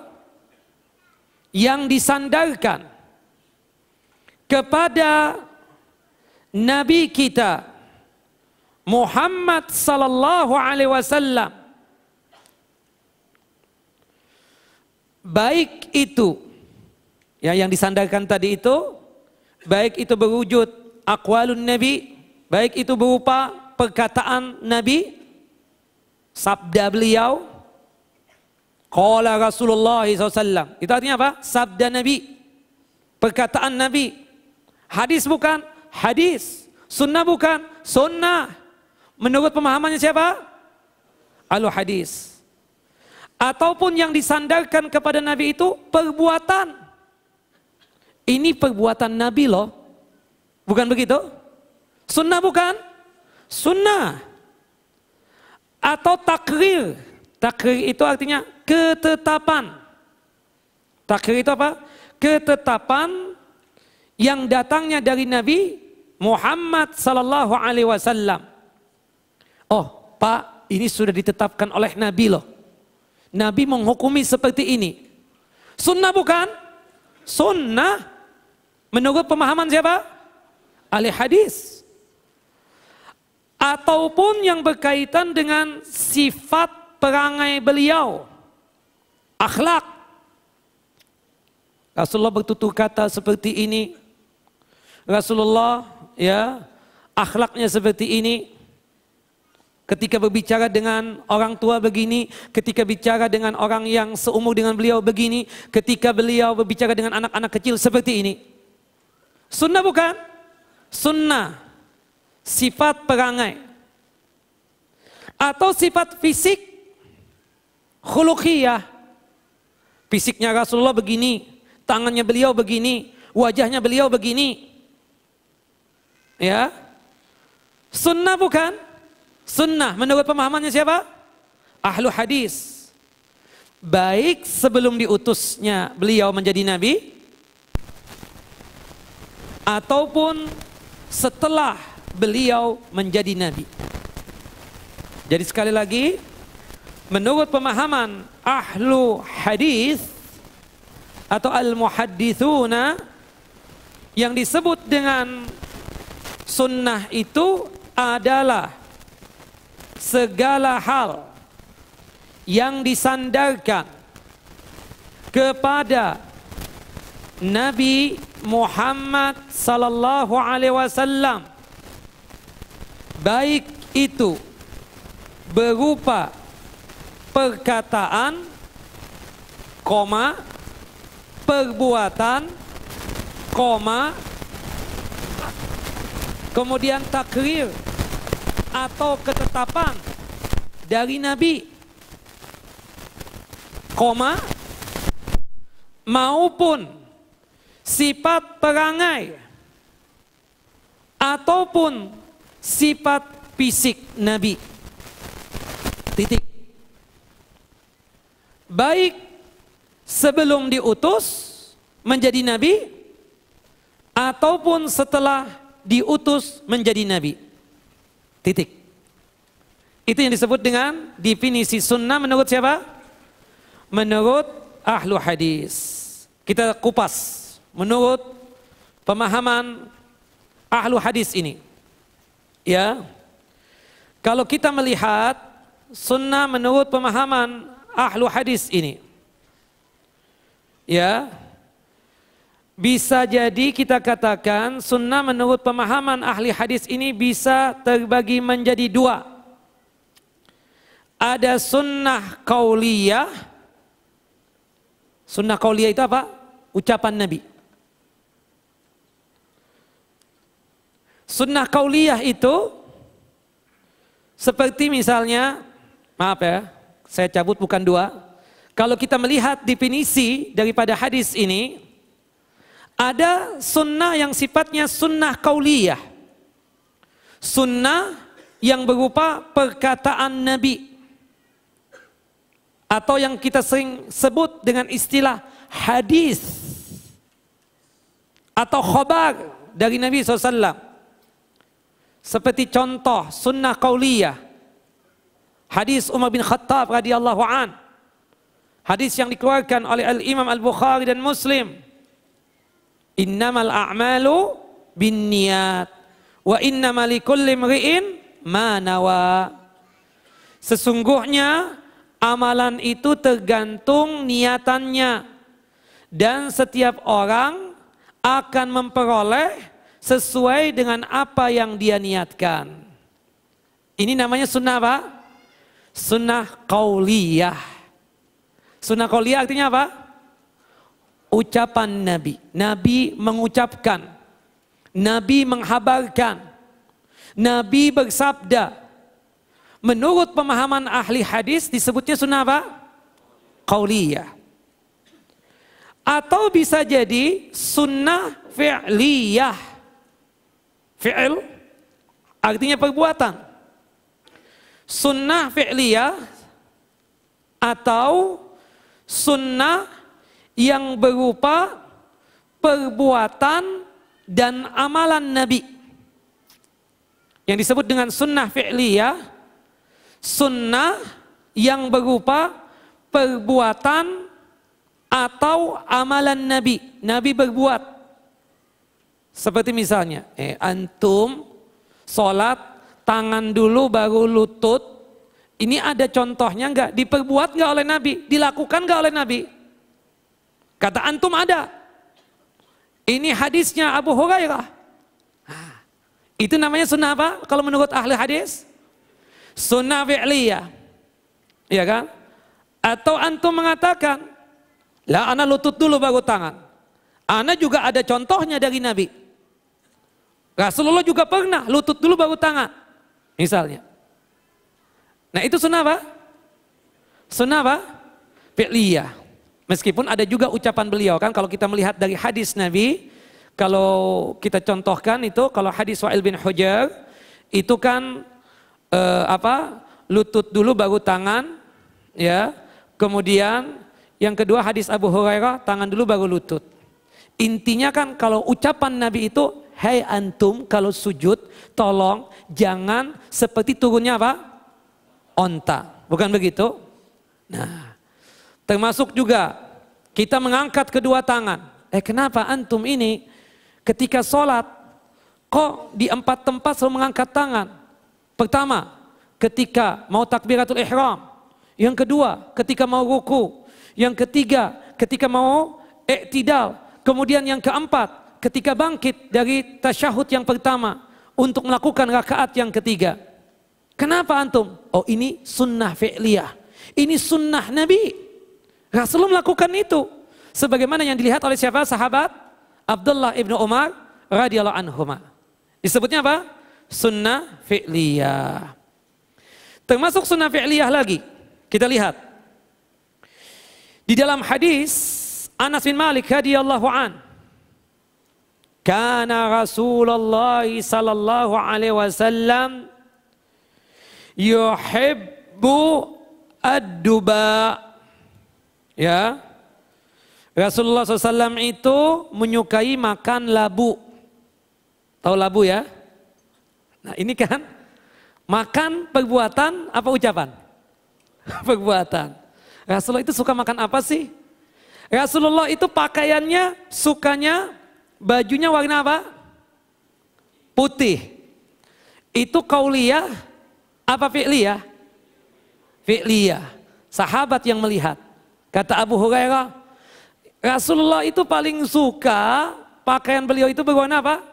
yang disandarkan kepada nabi kita Muhammad sallallahu alaihi wasallam baik itu ya yang disandarkan tadi itu baik itu berwujud akwalun nabi Baik itu berupa perkataan Nabi, sabda beliau, kala Rasulullah SAW. Itu artinya apa? Sabda Nabi. Perkataan Nabi. Hadis bukan? Hadis. Sunnah bukan? Sunnah. Menurut pemahamannya siapa? Alu hadis. Ataupun yang disandarkan kepada Nabi itu perbuatan. Ini perbuatan Nabi loh. Bukan begitu? Sunnah bukan? Sunnah. Atau takrir. Takrir itu artinya ketetapan. Takrir itu apa? Ketetapan yang datangnya dari Nabi Muhammad sallallahu alaihi wasallam. Oh, Pak, ini sudah ditetapkan oleh Nabi loh. Nabi menghukumi seperti ini. Sunnah bukan? Sunnah menurut pemahaman siapa? Ahli hadis ataupun yang berkaitan dengan sifat perangai beliau, akhlak. Rasulullah bertutur kata seperti ini. Rasulullah ya, akhlaknya seperti ini. Ketika berbicara dengan orang tua begini, ketika bicara dengan orang yang seumur dengan beliau begini, ketika beliau berbicara dengan anak-anak kecil seperti ini. Sunnah bukan? Sunnah sifat perangai atau sifat fisik khuluqiyah fisiknya Rasulullah begini tangannya beliau begini wajahnya beliau begini ya sunnah bukan sunnah menurut pemahamannya siapa ahlu hadis baik sebelum diutusnya beliau menjadi nabi ataupun setelah beliau menjadi nabi. Jadi sekali lagi, menurut pemahaman ahlu hadis atau al-muhaddithuna yang disebut dengan sunnah itu adalah segala hal yang disandarkan kepada Nabi Muhammad sallallahu alaihi wasallam baik itu berupa perkataan, koma, perbuatan, koma, kemudian takrir atau ketetapan dari Nabi, koma, maupun sifat perangai ataupun sifat fisik Nabi. Titik. Baik sebelum diutus menjadi nabi ataupun setelah diutus menjadi nabi. Titik. Itu yang disebut dengan definisi sunnah menurut siapa? Menurut ahlu hadis. Kita kupas menurut pemahaman ahlu hadis ini. Ya. Kalau kita melihat sunnah menurut pemahaman ahlu hadis ini. Ya. Bisa jadi kita katakan sunnah menurut pemahaman ahli hadis ini bisa terbagi menjadi dua. Ada sunnah kauliyah. Sunnah kauliyah itu apa? Ucapan Nabi. Sunnah kauliyah itu seperti misalnya, maaf ya, saya cabut bukan dua. Kalau kita melihat definisi daripada hadis ini, ada sunnah yang sifatnya sunnah kauliyah. Sunnah yang berupa perkataan Nabi. Atau yang kita sering sebut dengan istilah hadis. Atau khobar dari Nabi SAW seperti contoh sunnah kauliyah. Hadis Umar bin Khattab radhiyallahu an. Hadis yang dikeluarkan oleh Al-Imam Al-Bukhari dan Muslim. Innamal a'malu bin niat. Wa innama likulli mri'in ma nawa. Sesungguhnya amalan itu tergantung niatannya. Dan setiap orang akan memperoleh sesuai dengan apa yang dia niatkan. Ini namanya sunnah apa? Sunnah kauliyah. Sunnah kauliyah artinya apa? Ucapan Nabi. Nabi mengucapkan. Nabi menghabarkan. Nabi bersabda. Menurut pemahaman ahli hadis disebutnya sunnah apa? Kauliyah. Atau bisa jadi sunnah fi'liyah. Fi'il artinya perbuatan. Sunnah fi'liyah atau sunnah yang berupa perbuatan dan amalan Nabi. Yang disebut dengan sunnah fi'liyah, sunnah yang berupa perbuatan atau amalan Nabi. Nabi berbuat seperti misalnya, eh, antum sholat tangan dulu baru lutut. Ini ada contohnya enggak? Diperbuat enggak oleh Nabi? Dilakukan enggak oleh Nabi? Kata antum ada. Ini hadisnya Abu Hurairah. Ah, itu namanya sunnah apa? Kalau menurut ahli hadis, sunnah fi'liyah. Ya kan? Atau antum mengatakan, lah ana lutut dulu baru tangan. Ana juga ada contohnya dari Nabi. Rasulullah juga pernah lutut dulu baru tangan. Misalnya. Nah itu sunnah apa? Sunnah apa? Fi'liyah. Meskipun ada juga ucapan beliau kan kalau kita melihat dari hadis Nabi, kalau kita contohkan itu kalau hadis Wa'il bin Hujar itu kan eh, apa? lutut dulu baru tangan ya. Kemudian yang kedua hadis Abu Hurairah tangan dulu baru lutut. Intinya kan kalau ucapan Nabi itu Hei antum kalau sujud tolong jangan seperti turunnya apa? Onta. Bukan begitu? Nah, termasuk juga kita mengangkat kedua tangan. Eh kenapa antum ini ketika sholat kok di empat tempat selalu mengangkat tangan? Pertama, ketika mau takbiratul ihram. Yang kedua, ketika mau ruku. Yang ketiga, ketika mau iktidal. Kemudian yang keempat, ketika bangkit dari tasyahud yang pertama untuk melakukan rakaat yang ketiga. Kenapa antum? Oh ini sunnah fi'liyah. Ini sunnah Nabi. Rasulullah melakukan itu. Sebagaimana yang dilihat oleh siapa? Sahabat Abdullah ibnu Umar radhiyallahu anhuma. Disebutnya apa? Sunnah fi'liyah. Termasuk sunnah fi'liyah lagi. Kita lihat. Di dalam hadis Anas bin Malik radhiyallahu anhu Kana Rasulullah sallallahu alaihi wasallam yuhibbu ad-duba. Ya. Rasulullah SAW itu menyukai makan labu. Tahu labu ya? Nah ini kan makan perbuatan apa ucapan? perbuatan. Rasulullah itu suka makan apa sih? Rasulullah itu pakaiannya sukanya bajunya warna apa? Putih. Itu kauliyah apa fi'liyah? Fi'liyah. Sahabat yang melihat. Kata Abu Hurairah, Rasulullah itu paling suka pakaian beliau itu berwarna apa?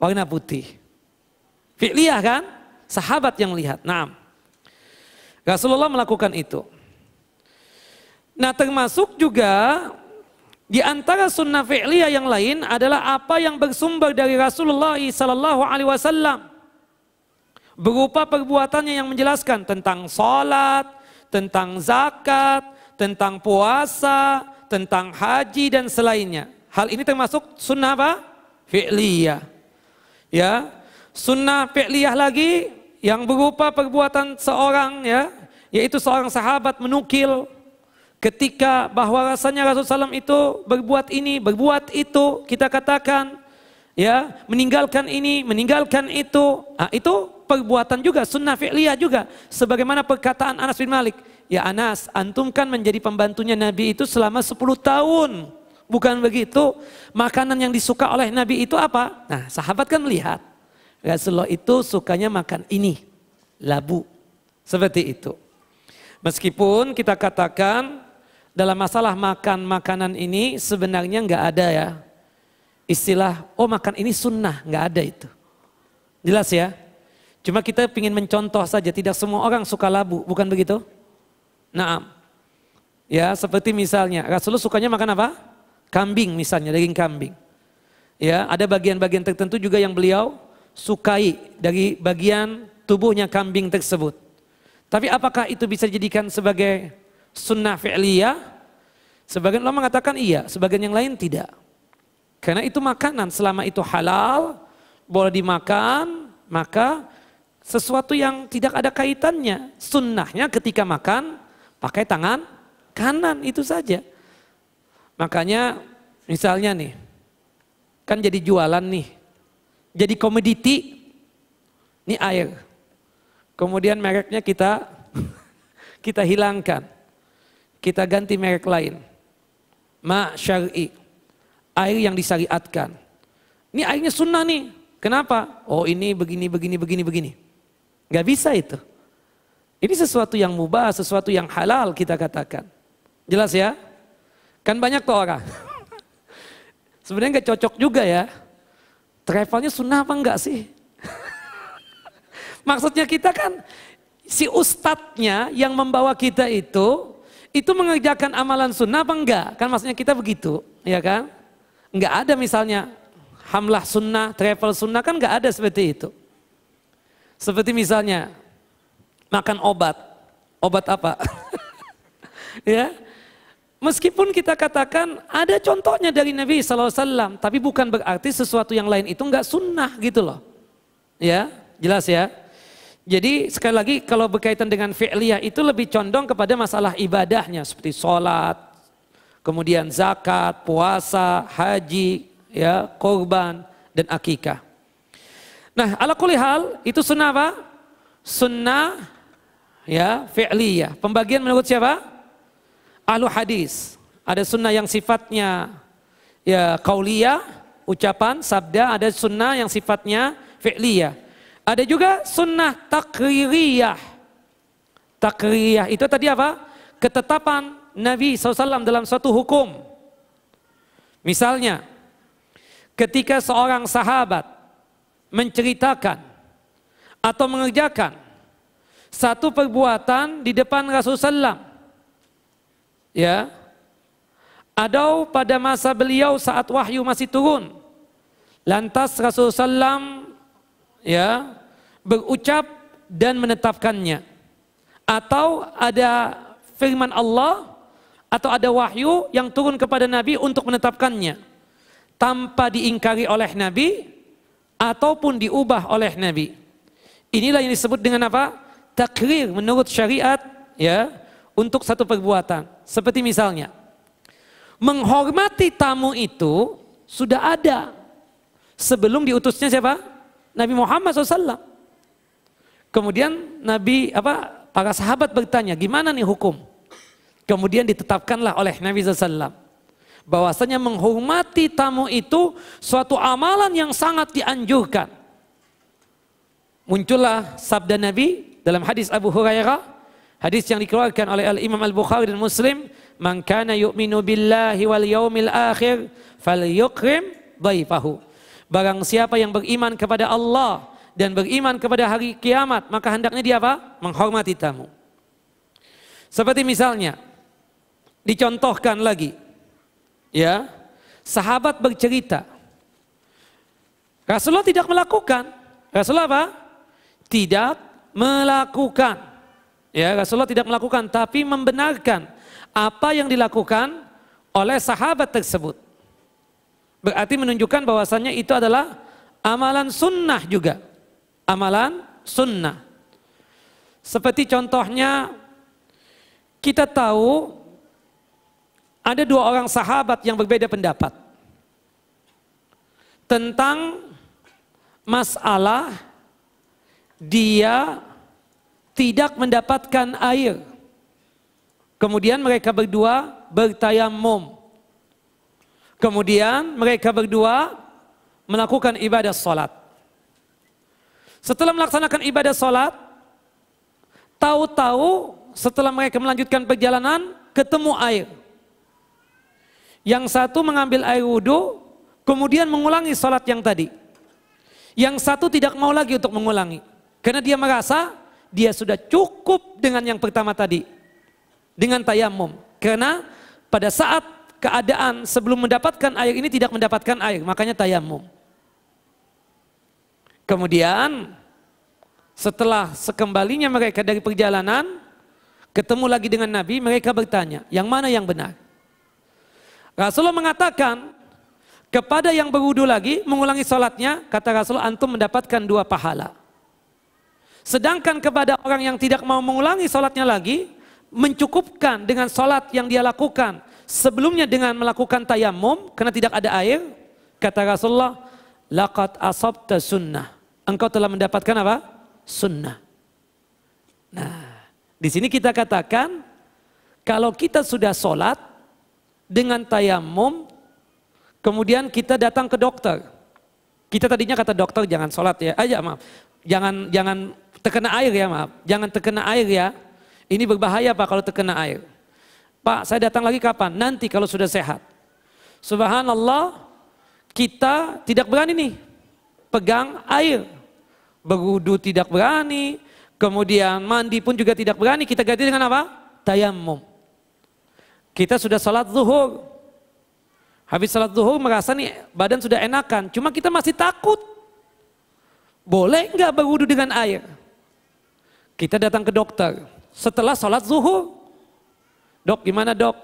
Warna putih. Fi'liyah kan? Sahabat yang melihat. Nah, Rasulullah melakukan itu. Nah termasuk juga di antara sunnah fi'liyah yang lain adalah apa yang bersumber dari Rasulullah sallallahu alaihi wasallam berupa perbuatannya yang menjelaskan tentang salat, tentang zakat, tentang puasa, tentang haji dan selainnya. Hal ini termasuk sunnah apa? Fi'liyah. Ya. Sunnah fi'liyah lagi yang berupa perbuatan seorang ya, yaitu seorang sahabat menukil Ketika bahwa rasanya Rasul Salam itu berbuat ini, berbuat itu, kita katakan, ya meninggalkan ini, meninggalkan itu, nah, itu perbuatan juga, sunnah fi'liyah juga. Sebagaimana perkataan Anas bin Malik, ya Anas, antum kan menjadi pembantunya Nabi itu selama 10 tahun. Bukan begitu, makanan yang disuka oleh Nabi itu apa? Nah, sahabat kan melihat, Rasulullah itu sukanya makan ini, labu. Seperti itu. Meskipun kita katakan dalam masalah makan makanan ini sebenarnya nggak ada ya. Istilah, oh makan ini sunnah, nggak ada itu. Jelas ya? Cuma kita ingin mencontoh saja, tidak semua orang suka labu, bukan begitu? nah Ya, seperti misalnya, Rasulullah sukanya makan apa? Kambing misalnya, daging kambing. Ya, ada bagian-bagian tertentu juga yang beliau sukai dari bagian tubuhnya kambing tersebut. Tapi apakah itu bisa dijadikan sebagai sunnah fi'liyah? Sebagian ulama mengatakan iya, sebagian yang lain tidak. Karena itu makanan, selama itu halal, boleh dimakan, maka sesuatu yang tidak ada kaitannya. Sunnahnya ketika makan, pakai tangan kanan, itu saja. Makanya misalnya nih, kan jadi jualan nih, jadi komoditi, ini air. Kemudian mereknya kita kita hilangkan. Kita ganti merek lain. Ma syar'i. Air yang disyariatkan. Ini airnya sunnah nih. Kenapa? Oh ini begini, begini, begini, begini. Gak bisa itu. Ini sesuatu yang mubah, sesuatu yang halal kita katakan. Jelas ya? Kan banyak tuh orang. Sebenarnya nggak cocok juga ya. Travelnya sunnah apa enggak sih? Maksudnya kita kan si ustadznya yang membawa kita itu itu mengerjakan amalan sunnah apa enggak? Kan maksudnya kita begitu, ya kan? Enggak ada misalnya hamlah sunnah, travel sunnah kan enggak ada seperti itu. Seperti misalnya makan obat, obat apa? ya, meskipun kita katakan ada contohnya dari Nabi SAW, tapi bukan berarti sesuatu yang lain itu enggak sunnah gitu loh. Ya, jelas ya. Jadi sekali lagi kalau berkaitan dengan fi'liyah itu lebih condong kepada masalah ibadahnya seperti sholat, kemudian zakat, puasa, haji, ya, korban, dan akikah. Nah ala kulihal itu sunnah apa? Sunnah ya fi'liyah. Pembagian menurut siapa? Ahlu hadis. Ada sunnah yang sifatnya ya kauliyah, ucapan, sabda. Ada sunnah yang sifatnya fi'liyah. Ada juga sunnah takririyah. Takririyah itu tadi apa? Ketetapan Nabi SAW dalam suatu hukum. Misalnya, ketika seorang sahabat menceritakan atau mengerjakan satu perbuatan di depan Rasulullah SAW, ya, atau pada masa beliau saat wahyu masih turun, lantas Rasulullah SAW ya berucap dan menetapkannya atau ada firman Allah atau ada wahyu yang turun kepada Nabi untuk menetapkannya tanpa diingkari oleh Nabi ataupun diubah oleh Nabi. Inilah yang disebut dengan apa? Takrir menurut syariat ya untuk satu perbuatan. Seperti misalnya menghormati tamu itu sudah ada sebelum diutusnya siapa? Nabi Muhammad SAW. Kemudian Nabi apa para sahabat bertanya, gimana nih hukum? Kemudian ditetapkanlah oleh Nabi SAW. Bahwasanya menghormati tamu itu suatu amalan yang sangat dianjurkan. Muncullah sabda Nabi dalam hadis Abu Hurairah Hadis yang dikeluarkan oleh Al Imam Al Bukhari dan Muslim, "Man kana yu'minu billahi wal yaumil akhir yukrim daifahu. Barang siapa yang beriman kepada Allah dan beriman kepada hari kiamat, maka hendaknya dia apa? Menghormati tamu. Seperti misalnya, dicontohkan lagi, ya, sahabat bercerita, Rasulullah tidak melakukan, Rasulullah apa? Tidak melakukan, ya, Rasulullah tidak melakukan, tapi membenarkan apa yang dilakukan oleh sahabat tersebut. Berarti menunjukkan bahwasannya itu adalah amalan sunnah juga. Amalan sunnah. Seperti contohnya kita tahu ada dua orang sahabat yang berbeda pendapat tentang masalah dia tidak mendapatkan air. Kemudian mereka berdua bertayamum. Kemudian mereka berdua melakukan ibadah salat. Setelah melaksanakan ibadah salat, tahu-tahu setelah mereka melanjutkan perjalanan ketemu air. Yang satu mengambil air wudhu, kemudian mengulangi salat yang tadi. Yang satu tidak mau lagi untuk mengulangi. Karena dia merasa dia sudah cukup dengan yang pertama tadi. Dengan tayamum. Karena pada saat keadaan sebelum mendapatkan air ini tidak mendapatkan air, makanya tayamum. Kemudian setelah sekembalinya mereka dari perjalanan, ketemu lagi dengan Nabi, mereka bertanya, yang mana yang benar? Rasulullah mengatakan, kepada yang berwudu lagi, mengulangi sholatnya, kata Rasul, antum mendapatkan dua pahala. Sedangkan kepada orang yang tidak mau mengulangi sholatnya lagi, mencukupkan dengan sholat yang dia lakukan, sebelumnya dengan melakukan tayamum karena tidak ada air, kata Rasulullah, laqad asabta sunnah. Engkau telah mendapatkan apa? Sunnah. Nah, di sini kita katakan kalau kita sudah sholat dengan tayamum, kemudian kita datang ke dokter. Kita tadinya kata dokter jangan sholat ya, aja ah, ya, maaf, jangan jangan terkena air ya maaf, jangan terkena air ya. Ini berbahaya pak kalau terkena air. Pak, saya datang lagi kapan? Nanti kalau sudah sehat. Subhanallah, kita tidak berani nih pegang air. Berwudu tidak berani, kemudian mandi pun juga tidak berani. Kita ganti dengan apa? Tayamum. Kita sudah salat zuhur. Habis salat zuhur merasa nih badan sudah enakan, cuma kita masih takut. Boleh nggak berwudu dengan air? Kita datang ke dokter setelah salat zuhur. Dok gimana dok?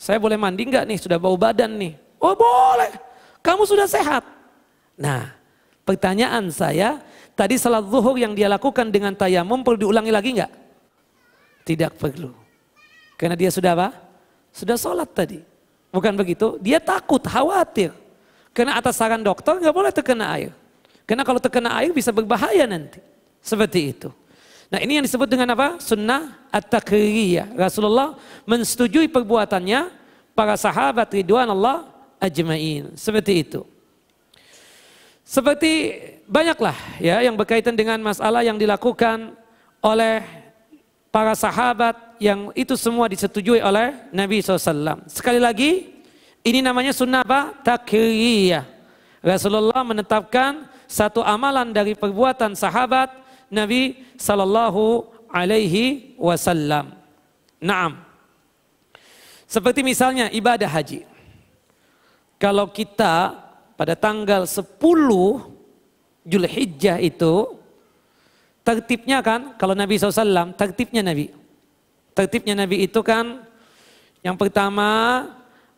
Saya boleh mandi nggak nih? Sudah bau badan nih. Oh boleh. Kamu sudah sehat. Nah pertanyaan saya. Tadi salat zuhur yang dia lakukan dengan tayamum perlu diulangi lagi nggak? Tidak perlu. Karena dia sudah apa? Sudah sholat tadi. Bukan begitu? Dia takut, khawatir. Karena atas saran dokter nggak boleh terkena air. Karena kalau terkena air bisa berbahaya nanti. Seperti itu. Nah ini yang disebut dengan apa? Sunnah at-takriyah. Rasulullah menyetujui perbuatannya para sahabat ridwan Allah ajma'in. Seperti itu. Seperti banyaklah ya yang berkaitan dengan masalah yang dilakukan oleh para sahabat yang itu semua disetujui oleh Nabi SAW. Sekali lagi, ini namanya sunnah apa? Takriyah. Rasulullah menetapkan satu amalan dari perbuatan sahabat Nabi sallallahu alaihi wasallam. Naam. Seperti misalnya ibadah haji. Kalau kita pada tanggal 10 Julhijjah itu tertibnya kan kalau Nabi SAW tertibnya Nabi. Tertibnya Nabi itu kan yang pertama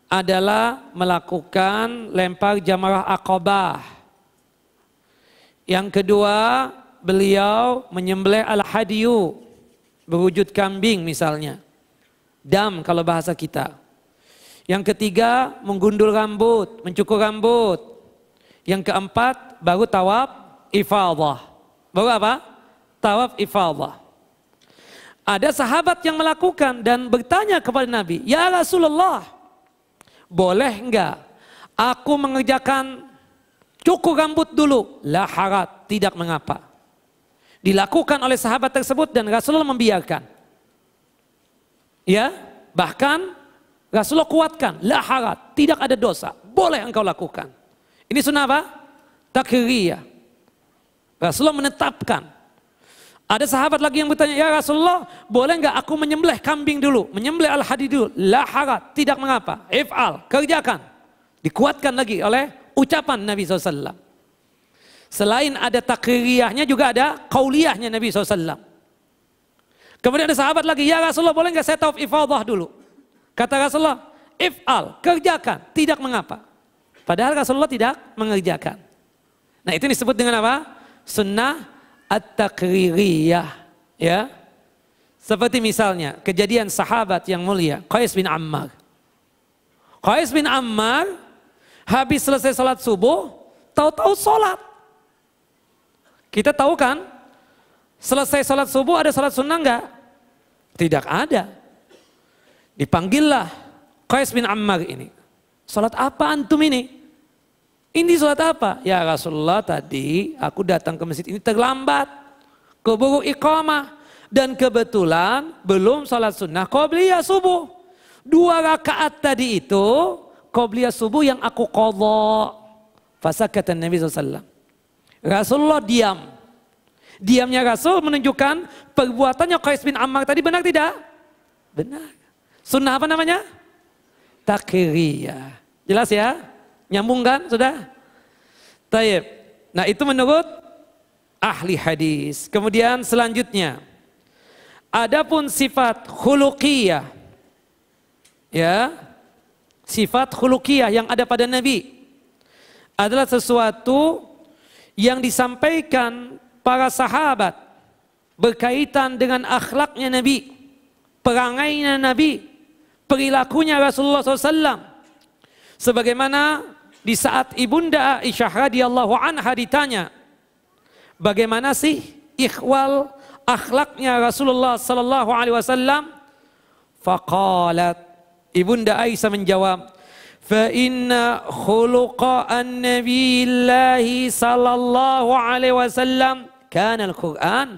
adalah melakukan lempar jamarah akobah. Yang kedua beliau menyembelih al-hadiyu berwujud kambing misalnya. Dam kalau bahasa kita. Yang ketiga menggundul rambut, mencukur rambut. Yang keempat baru tawaf ifadah. Baru apa? Tawaf ifadah. Ada sahabat yang melakukan dan bertanya kepada Nabi, Ya Rasulullah, boleh enggak aku mengerjakan cukur rambut dulu? lah harat, tidak mengapa dilakukan oleh sahabat tersebut dan Rasulullah membiarkan. Ya, bahkan Rasulullah kuatkan, la harat, tidak ada dosa, boleh engkau lakukan. Ini sunnah apa? Takriyah. Rasulullah menetapkan. Ada sahabat lagi yang bertanya, ya Rasulullah, boleh enggak aku menyembelih kambing dulu? Menyembelih al-hadi dulu. La harat, tidak mengapa. If'al, kerjakan. Dikuatkan lagi oleh ucapan Nabi SAW. Selain ada takririyahnya juga ada kauliyahnya Nabi SAW. Kemudian ada sahabat lagi, ya Rasulullah boleh nggak saya tawaf ifadah dulu? Kata Rasulullah, if'al, kerjakan, tidak mengapa. Padahal Rasulullah tidak mengerjakan. Nah itu disebut dengan apa? Sunnah at-takririyah. Ya. Seperti misalnya kejadian sahabat yang mulia, Qais bin Ammar. Qais bin Ammar habis selesai salat subuh, tahu-tahu salat. Kita tahu kan, selesai sholat subuh ada sholat sunnah enggak? Tidak ada. Dipanggillah Qais bin Ammar ini. Sholat apa antum ini? Ini sholat apa? Ya Rasulullah tadi aku datang ke masjid ini terlambat. Keburu iqamah. Dan kebetulan belum sholat sunnah Kau ya subuh. Dua rakaat tadi itu kau ya subuh yang aku kodok. Fasa kata Nabi SAW. Rasulullah diam. Diamnya Rasul menunjukkan perbuatannya Qais bin Ammar tadi benar tidak? Benar. Sunnah apa namanya? Takriyah. Jelas ya? Nyambung kan? Sudah? Taib. Nah itu menurut ahli hadis. Kemudian selanjutnya. Adapun sifat khuluqiyah. Ya. Sifat khuluqiyah yang ada pada Nabi. Adalah sesuatu yang disampaikan para sahabat berkaitan dengan akhlaknya Nabi, perangainya Nabi, perilakunya Rasulullah SAW. Sebagaimana di saat ibunda Aisyah radhiyallahu anha ditanya, bagaimana sih ikhwal akhlaknya Rasulullah sallallahu alaihi wasallam? Faqalat Ibunda Aisyah menjawab, فإن خلق النبي الله صلى الله عليه وسلم كان القرآن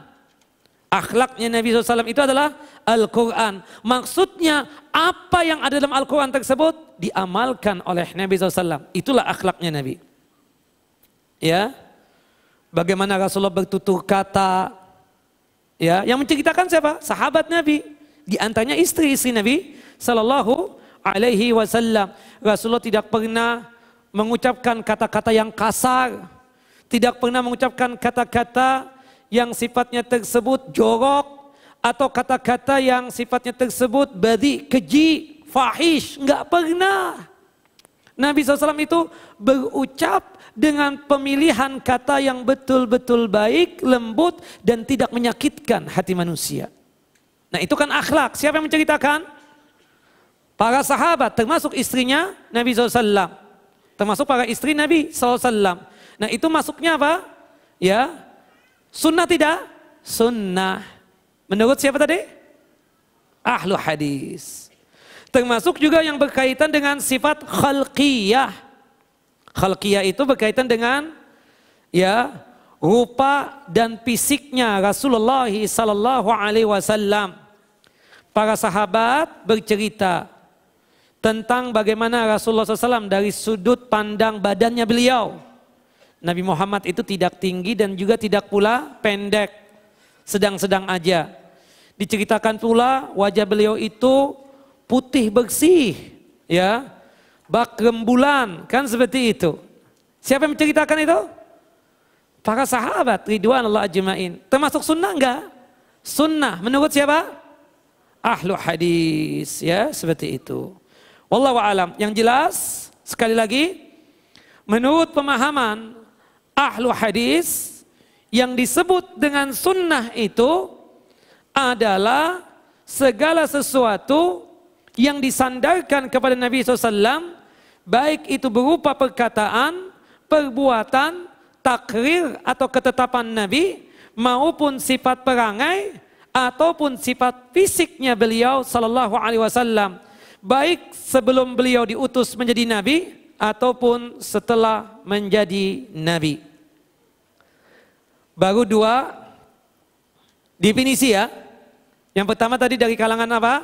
akhlaknya Nabi SAW itu adalah Al-Quran. Maksudnya apa yang ada dalam Al-Quran tersebut diamalkan oleh Nabi SAW. Itulah akhlaknya Nabi. Ya, bagaimana Rasulullah bertutur kata. Ya, yang menceritakan siapa? Sahabat Nabi. Di antaranya istri istri Nabi Sallallahu alaihi wasallam. Rasulullah tidak pernah mengucapkan kata-kata yang kasar, tidak pernah mengucapkan kata-kata yang sifatnya tersebut jorok atau kata-kata yang sifatnya tersebut badi, keji, fahish, nggak pernah. Nabi SAW itu berucap dengan pemilihan kata yang betul-betul baik, lembut, dan tidak menyakitkan hati manusia. Nah itu kan akhlak. Siapa yang menceritakan? Para sahabat termasuk istrinya Nabi SAW. Termasuk para istri Nabi SAW. Nah itu masuknya apa? Ya. Sunnah tidak? Sunnah. Menurut siapa tadi? Ahlu hadis. Termasuk juga yang berkaitan dengan sifat khalqiyah. Khalqiyah itu berkaitan dengan ya rupa dan fisiknya Rasulullah sallallahu alaihi wasallam. Para sahabat bercerita tentang bagaimana Rasulullah SAW dari sudut pandang badannya beliau. Nabi Muhammad itu tidak tinggi dan juga tidak pula pendek, sedang-sedang aja. Diceritakan pula wajah beliau itu putih bersih, ya, bak rembulan, kan seperti itu. Siapa yang menceritakan itu? Para sahabat Ridwan Allah ajma'in. Termasuk sunnah enggak? Sunnah menurut siapa? Ahlu hadis ya seperti itu. Wallahu alam. Yang jelas sekali lagi menurut pemahaman ahlu hadis yang disebut dengan sunnah itu adalah segala sesuatu yang disandarkan kepada Nabi SAW baik itu berupa perkataan, perbuatan, takrir atau ketetapan Nabi maupun sifat perangai ataupun sifat fisiknya beliau sallallahu alaihi wasallam baik sebelum beliau diutus menjadi nabi ataupun setelah menjadi nabi. Baru dua definisi ya. Yang pertama tadi dari kalangan apa?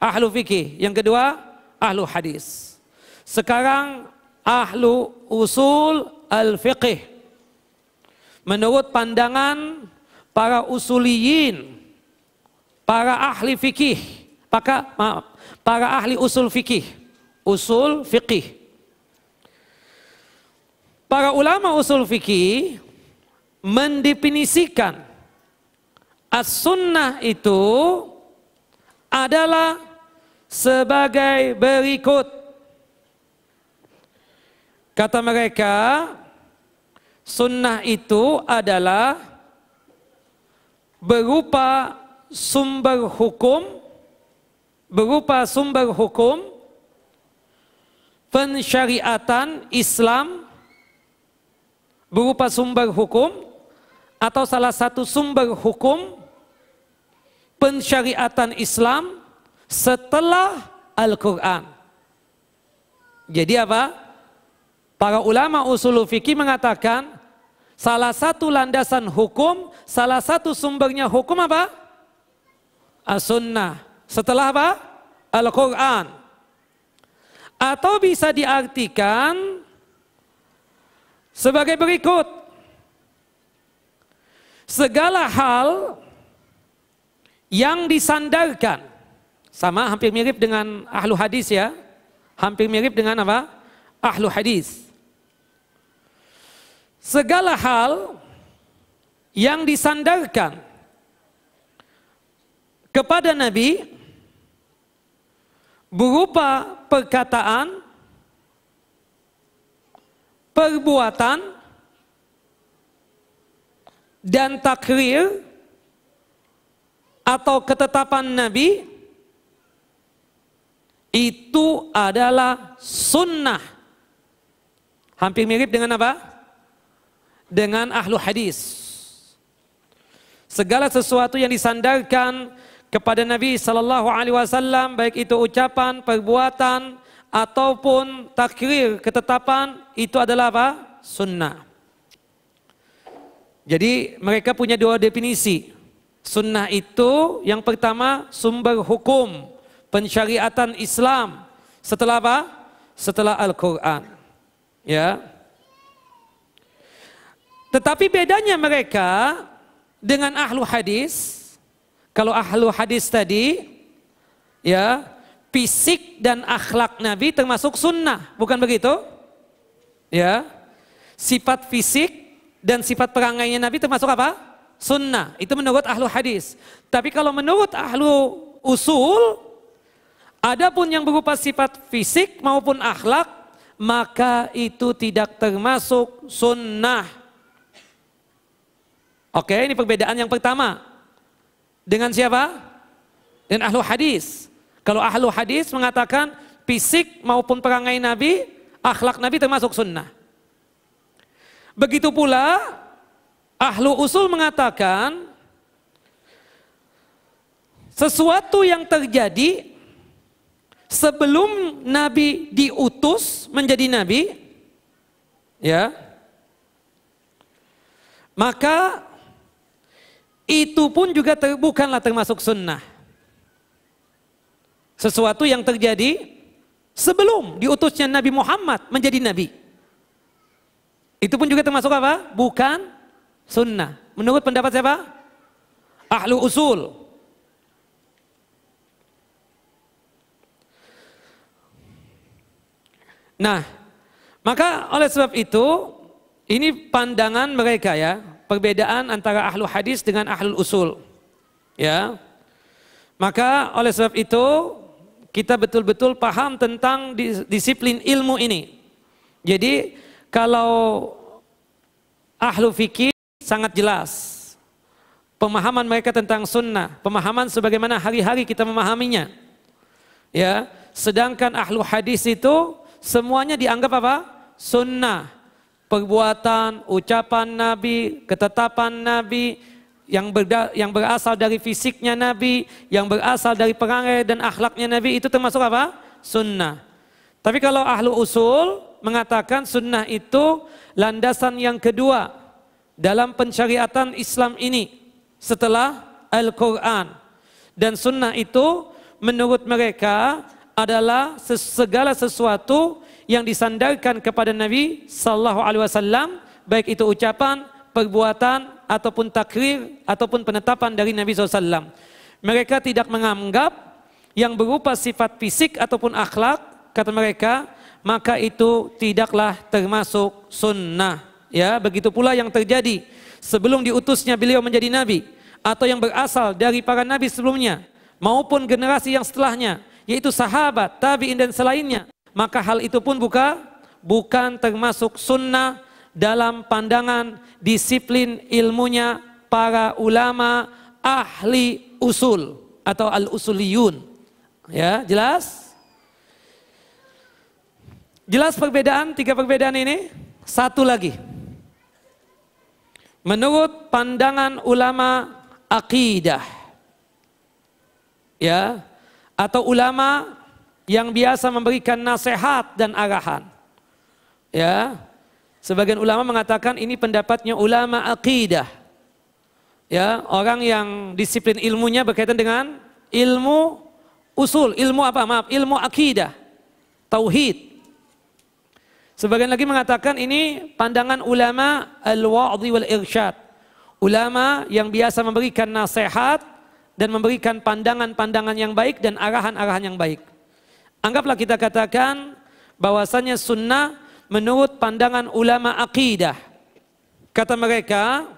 Ahlu fikih. Yang kedua, ahlu hadis. Sekarang ahlu usul al-fiqih. Menurut pandangan para usuliyin, para ahli fikih, maka maaf, para ahli usul fikih, usul fikih. Para ulama usul fikih mendefinisikan as-sunnah itu adalah sebagai berikut. Kata mereka, sunnah itu adalah berupa sumber hukum berupa sumber hukum, pensyariatan Islam berupa sumber hukum atau salah satu sumber hukum pensyariatan Islam setelah Al-Quran. Jadi apa? Para ulama usul fikih mengatakan salah satu landasan hukum, salah satu sumbernya hukum apa? As-Sunnah. Setelah apa? Al-Quran. Atau bisa diartikan sebagai berikut. Segala hal yang disandarkan. Sama hampir mirip dengan ahlu hadis ya. Hampir mirip dengan apa? Ahlu hadis. Segala hal yang disandarkan kepada Nabi berupa perkataan, perbuatan, dan takrir atau ketetapan Nabi itu adalah sunnah. Hampir mirip dengan apa? Dengan ahlu hadis. Segala sesuatu yang disandarkan kepada Nabi Shallallahu Alaihi Wasallam baik itu ucapan, perbuatan ataupun takrir ketetapan itu adalah apa? Sunnah. Jadi mereka punya dua definisi. Sunnah itu yang pertama sumber hukum pensyariatan Islam. Setelah apa? Setelah Al-Quran. Ya. Tetapi bedanya mereka dengan ahlu hadis, kalau ahlu hadis tadi, ya fisik dan akhlak Nabi termasuk sunnah, bukan begitu? Ya, sifat fisik dan sifat perangainya Nabi termasuk apa? Sunnah. Itu menurut ahlu hadis. Tapi kalau menurut ahlu usul, ada pun yang berupa sifat fisik maupun akhlak, maka itu tidak termasuk sunnah. Oke, ini perbedaan yang pertama dengan siapa? Dengan ahlu hadis. Kalau ahlu hadis mengatakan fisik maupun perangai Nabi, akhlak Nabi termasuk sunnah. Begitu pula ahlu usul mengatakan sesuatu yang terjadi sebelum Nabi diutus menjadi Nabi, ya, maka itu pun juga ter, bukanlah termasuk sunnah. Sesuatu yang terjadi sebelum diutusnya Nabi Muhammad menjadi nabi. Itu pun juga termasuk apa? Bukan sunnah. Menurut pendapat siapa? Ahlu usul. Nah, maka oleh sebab itu ini pandangan mereka ya perbedaan antara ahlu hadis dengan ahlu usul. Ya. Maka oleh sebab itu kita betul-betul paham tentang disiplin ilmu ini. Jadi kalau ahlu fikih sangat jelas pemahaman mereka tentang sunnah, pemahaman sebagaimana hari-hari kita memahaminya. Ya, sedangkan ahlu hadis itu semuanya dianggap apa? Sunnah perbuatan, ucapan Nabi, ketetapan Nabi, yang, berda, yang berasal dari fisiknya Nabi, yang berasal dari perangai dan akhlaknya Nabi, itu termasuk apa? Sunnah. Tapi kalau ahlu usul mengatakan sunnah itu landasan yang kedua dalam pencariatan Islam ini setelah Al-Quran. Dan sunnah itu menurut mereka adalah segala sesuatu yang disandarkan kepada Nabi sallallahu alaihi wasallam baik itu ucapan, perbuatan ataupun takrir ataupun penetapan dari Nabi SAW. Mereka tidak menganggap yang berupa sifat fisik ataupun akhlak kata mereka maka itu tidaklah termasuk sunnah. Ya, begitu pula yang terjadi sebelum diutusnya beliau menjadi nabi atau yang berasal dari para nabi sebelumnya maupun generasi yang setelahnya yaitu sahabat, tabi'in dan selainnya maka hal itu pun buka, bukan termasuk sunnah dalam pandangan disiplin ilmunya para ulama ahli usul atau al-usuliyun. Ya, jelas? Jelas perbedaan, tiga perbedaan ini? Satu lagi. Menurut pandangan ulama akidah. Ya, atau ulama yang biasa memberikan nasihat dan arahan. Ya. Sebagian ulama mengatakan ini pendapatnya ulama akidah. Ya, orang yang disiplin ilmunya berkaitan dengan ilmu usul, ilmu apa? Maaf, ilmu akidah. Tauhid. Sebagian lagi mengatakan ini pandangan ulama al-wa'dhi wal irsyad. Ulama yang biasa memberikan nasihat dan memberikan pandangan-pandangan yang baik dan arahan-arahan yang baik. Anggaplah kita katakan bahwasanya sunnah menurut pandangan ulama akidah. Kata mereka,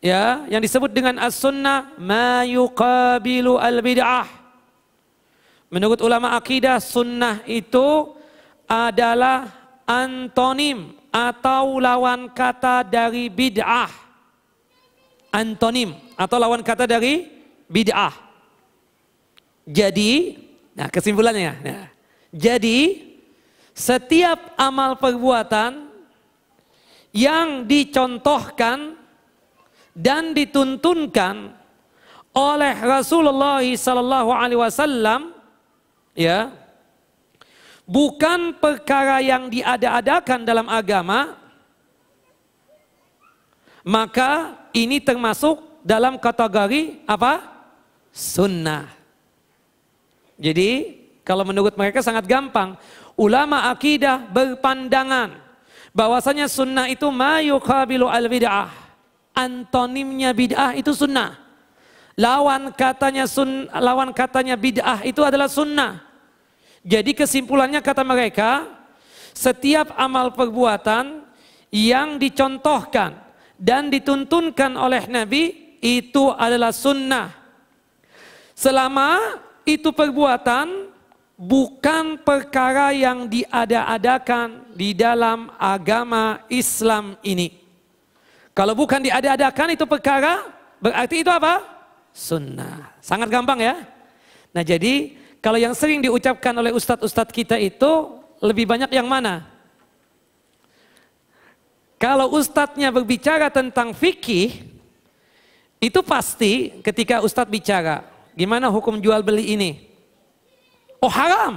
ya, yang disebut dengan as-sunnah ma yuqabilu al-bid'ah. Menurut ulama akidah, sunnah itu adalah antonim atau lawan kata dari bid'ah. Antonim atau lawan kata dari bid'ah. Jadi Nah kesimpulannya. Nah, jadi setiap amal perbuatan yang dicontohkan dan dituntunkan oleh Rasulullah Sallallahu Alaihi Wasallam, ya, bukan perkara yang diada-adakan dalam agama, maka ini termasuk dalam kategori apa? Sunnah. Jadi kalau menurut mereka sangat gampang. Ulama akidah berpandangan bahwasanya sunnah itu mayukabilu al bid'ah. Antonimnya bid'ah itu sunnah. Lawan katanya sun, lawan katanya bid'ah itu adalah sunnah. Jadi kesimpulannya kata mereka, setiap amal perbuatan yang dicontohkan dan dituntunkan oleh Nabi itu adalah sunnah. Selama itu perbuatan bukan perkara yang diada-adakan di dalam agama Islam ini. Kalau bukan diada-adakan itu perkara, berarti itu apa? Sunnah. Sangat gampang ya. Nah jadi kalau yang sering diucapkan oleh ustadz-ustadz kita itu lebih banyak yang mana? Kalau ustadznya berbicara tentang fikih, itu pasti ketika ustadz bicara, Gimana hukum jual beli ini? Oh haram.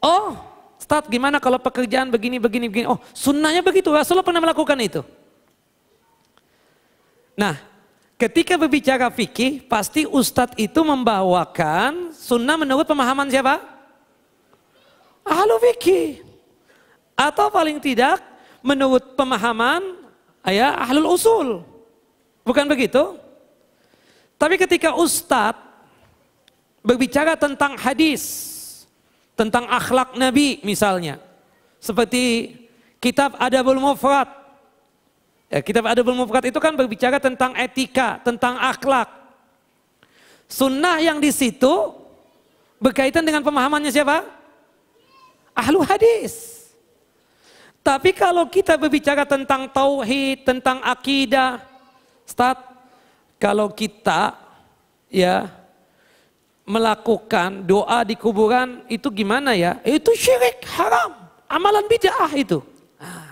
Oh, start gimana kalau pekerjaan begini, begini, begini. Oh sunnahnya begitu, Rasulullah pernah melakukan itu. Nah, ketika berbicara fikih, pasti Ustadz itu membawakan sunnah menurut pemahaman siapa? Ahlu fikih. Atau paling tidak menurut pemahaman ayah ahlul usul. Bukan begitu? Tapi ketika ustadz berbicara tentang hadis, tentang akhlak Nabi misalnya, seperti kitab Adabul Mufrad. Ya, kitab Adabul Mufrad itu kan berbicara tentang etika, tentang akhlak. Sunnah yang di situ berkaitan dengan pemahamannya siapa? Ahlu hadis. Tapi kalau kita berbicara tentang tauhid, tentang akidah, Ustaz, kalau kita ya melakukan doa di kuburan itu gimana ya? Itu syirik haram, amalan bid'ah itu. Ah.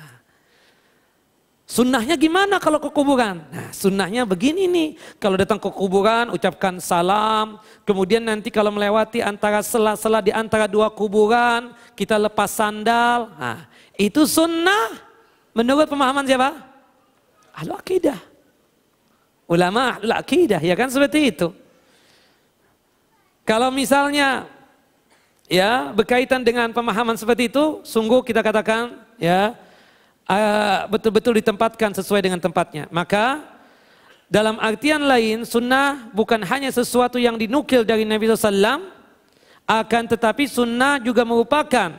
sunnahnya gimana kalau ke kuburan? Nah, sunnahnya begini nih. Kalau datang ke kuburan, ucapkan salam. Kemudian nanti kalau melewati antara sela-sela di antara dua kuburan, kita lepas sandal. Nah, itu sunnah menurut pemahaman siapa? al Ulama ahlul akidah, ya kan seperti itu. Kalau misalnya ya berkaitan dengan pemahaman seperti itu, sungguh kita katakan ya eh, betul-betul uh, ditempatkan sesuai dengan tempatnya. Maka dalam artian lain sunnah bukan hanya sesuatu yang dinukil dari Nabi SAW, akan tetapi sunnah juga merupakan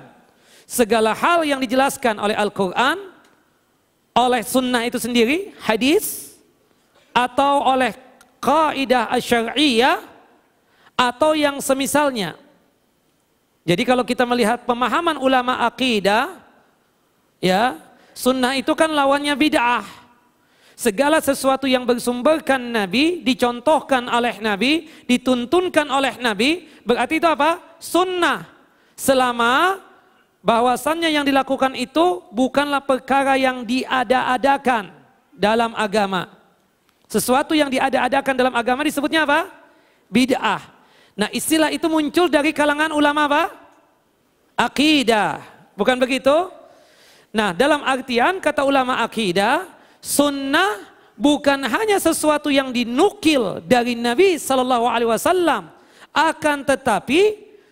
segala hal yang dijelaskan oleh Al-Quran, oleh sunnah itu sendiri, hadis, atau oleh kaidah syariah atau yang semisalnya. Jadi kalau kita melihat pemahaman ulama akidah, ya sunnah itu kan lawannya bid'ah. Segala sesuatu yang bersumberkan Nabi, dicontohkan oleh Nabi, dituntunkan oleh Nabi, berarti itu apa? Sunnah. Selama bahwasannya yang dilakukan itu bukanlah perkara yang diada-adakan dalam agama. Sesuatu yang diada-adakan dalam agama disebutnya apa? Bid'ah. Nah istilah itu muncul dari kalangan ulama apa? Akidah. Bukan begitu? Nah dalam artian kata ulama akidah, sunnah bukan hanya sesuatu yang dinukil dari Nabi Shallallahu akan tetapi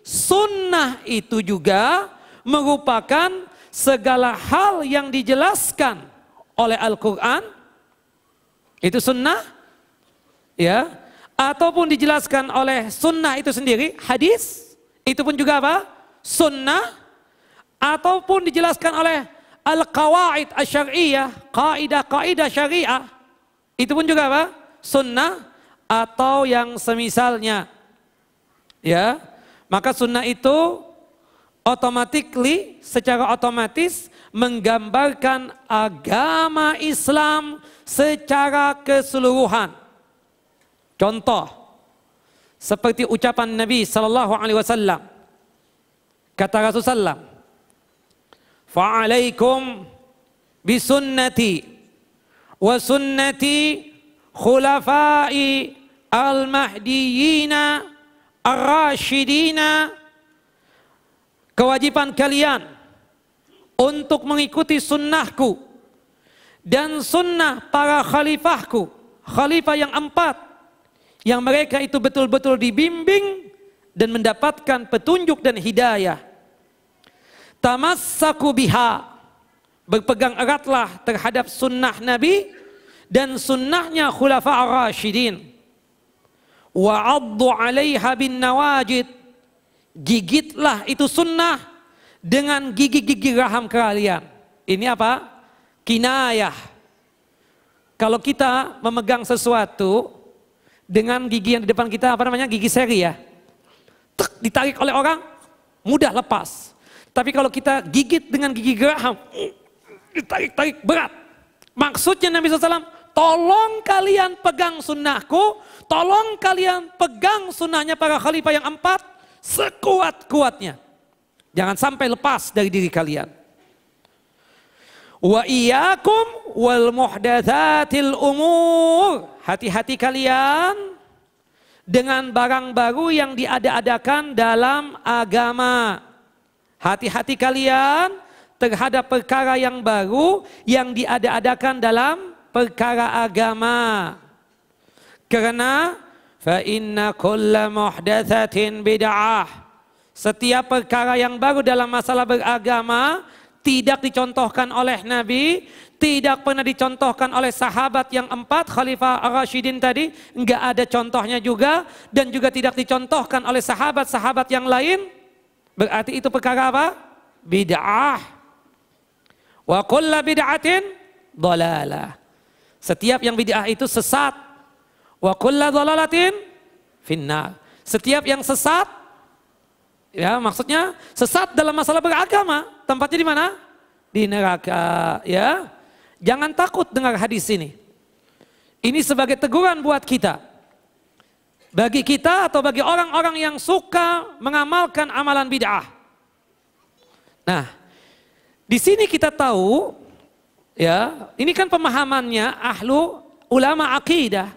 sunnah itu juga merupakan segala hal yang dijelaskan oleh Al-Quran itu sunnah ya ataupun dijelaskan oleh sunnah itu sendiri hadis itu pun juga apa? sunnah ataupun dijelaskan oleh al kawaid syariah kaidah-kaidah syariah. Itu pun juga apa? sunnah atau yang semisalnya. Ya. Maka sunnah itu automatically secara otomatis menggambarkan agama Islam secara keseluruhan. Contoh seperti ucapan Nabi sallallahu alaihi wasallam kata Rasulullah sallam fa'alaikum bisunnati wa sunnati khulafai al-mahdiyina ar-rashidina kewajiban kalian untuk mengikuti sunnahku dan sunnah para khalifahku, khalifah yang empat, yang mereka itu betul-betul dibimbing dan mendapatkan petunjuk dan hidayah. Tamassaku biha, berpegang eratlah terhadap sunnah Nabi dan sunnahnya khulafa ar Wa Wa'addu alaiha bin nawajid, gigitlah itu sunnah dengan gigi-gigi raham kalian. Ini apa? Kinayah. Kalau kita memegang sesuatu dengan gigi yang di depan kita apa namanya? Gigi seri ya. Tuk, ditarik oleh orang mudah lepas. Tapi kalau kita gigit dengan gigi geraham, ditarik-tarik berat. Maksudnya Nabi SAW, tolong kalian pegang sunnahku, tolong kalian pegang sunnahnya para khalifah yang empat, sekuat-kuatnya. Jangan sampai lepas dari diri kalian. Wa iyyakum wal muhdatsatil umur. Hati-hati kalian dengan barang baru yang diada-adakan dalam agama. Hati-hati kalian terhadap perkara yang baru yang diada-adakan dalam perkara agama. Karena fa inna kulla muhdatsatin bid'ah. Setiap perkara yang baru dalam masalah beragama tidak dicontohkan oleh Nabi, tidak pernah dicontohkan oleh sahabat yang empat, Khalifah rashidin tadi, enggak ada contohnya juga, dan juga tidak dicontohkan oleh sahabat-sahabat yang lain, berarti itu perkara apa? Bid'ah. Wa kulla bid'atin dolalah. Setiap yang bid'ah itu sesat. Wa kulla dolalatin finnar. Setiap yang sesat, ya maksudnya sesat dalam masalah beragama, tempatnya di mana? Di neraka, ya. Jangan takut dengar hadis ini. Ini sebagai teguran buat kita. Bagi kita atau bagi orang-orang yang suka mengamalkan amalan bid'ah. Nah, di sini kita tahu ya, ini kan pemahamannya ahlu ulama akidah.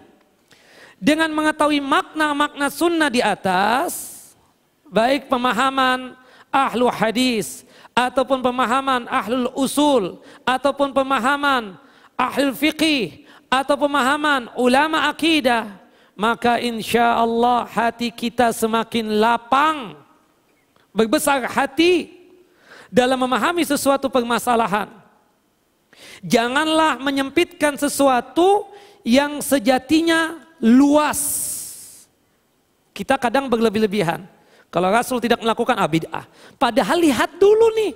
Dengan mengetahui makna-makna sunnah di atas, baik pemahaman ahlu hadis ataupun pemahaman ahlul usul ataupun pemahaman ahlul fiqih atau pemahaman ulama akidah maka insya Allah hati kita semakin lapang berbesar hati dalam memahami sesuatu permasalahan janganlah menyempitkan sesuatu yang sejatinya luas kita kadang berlebih-lebihan kalau Rasul tidak melakukan abidah. Padahal lihat dulu nih.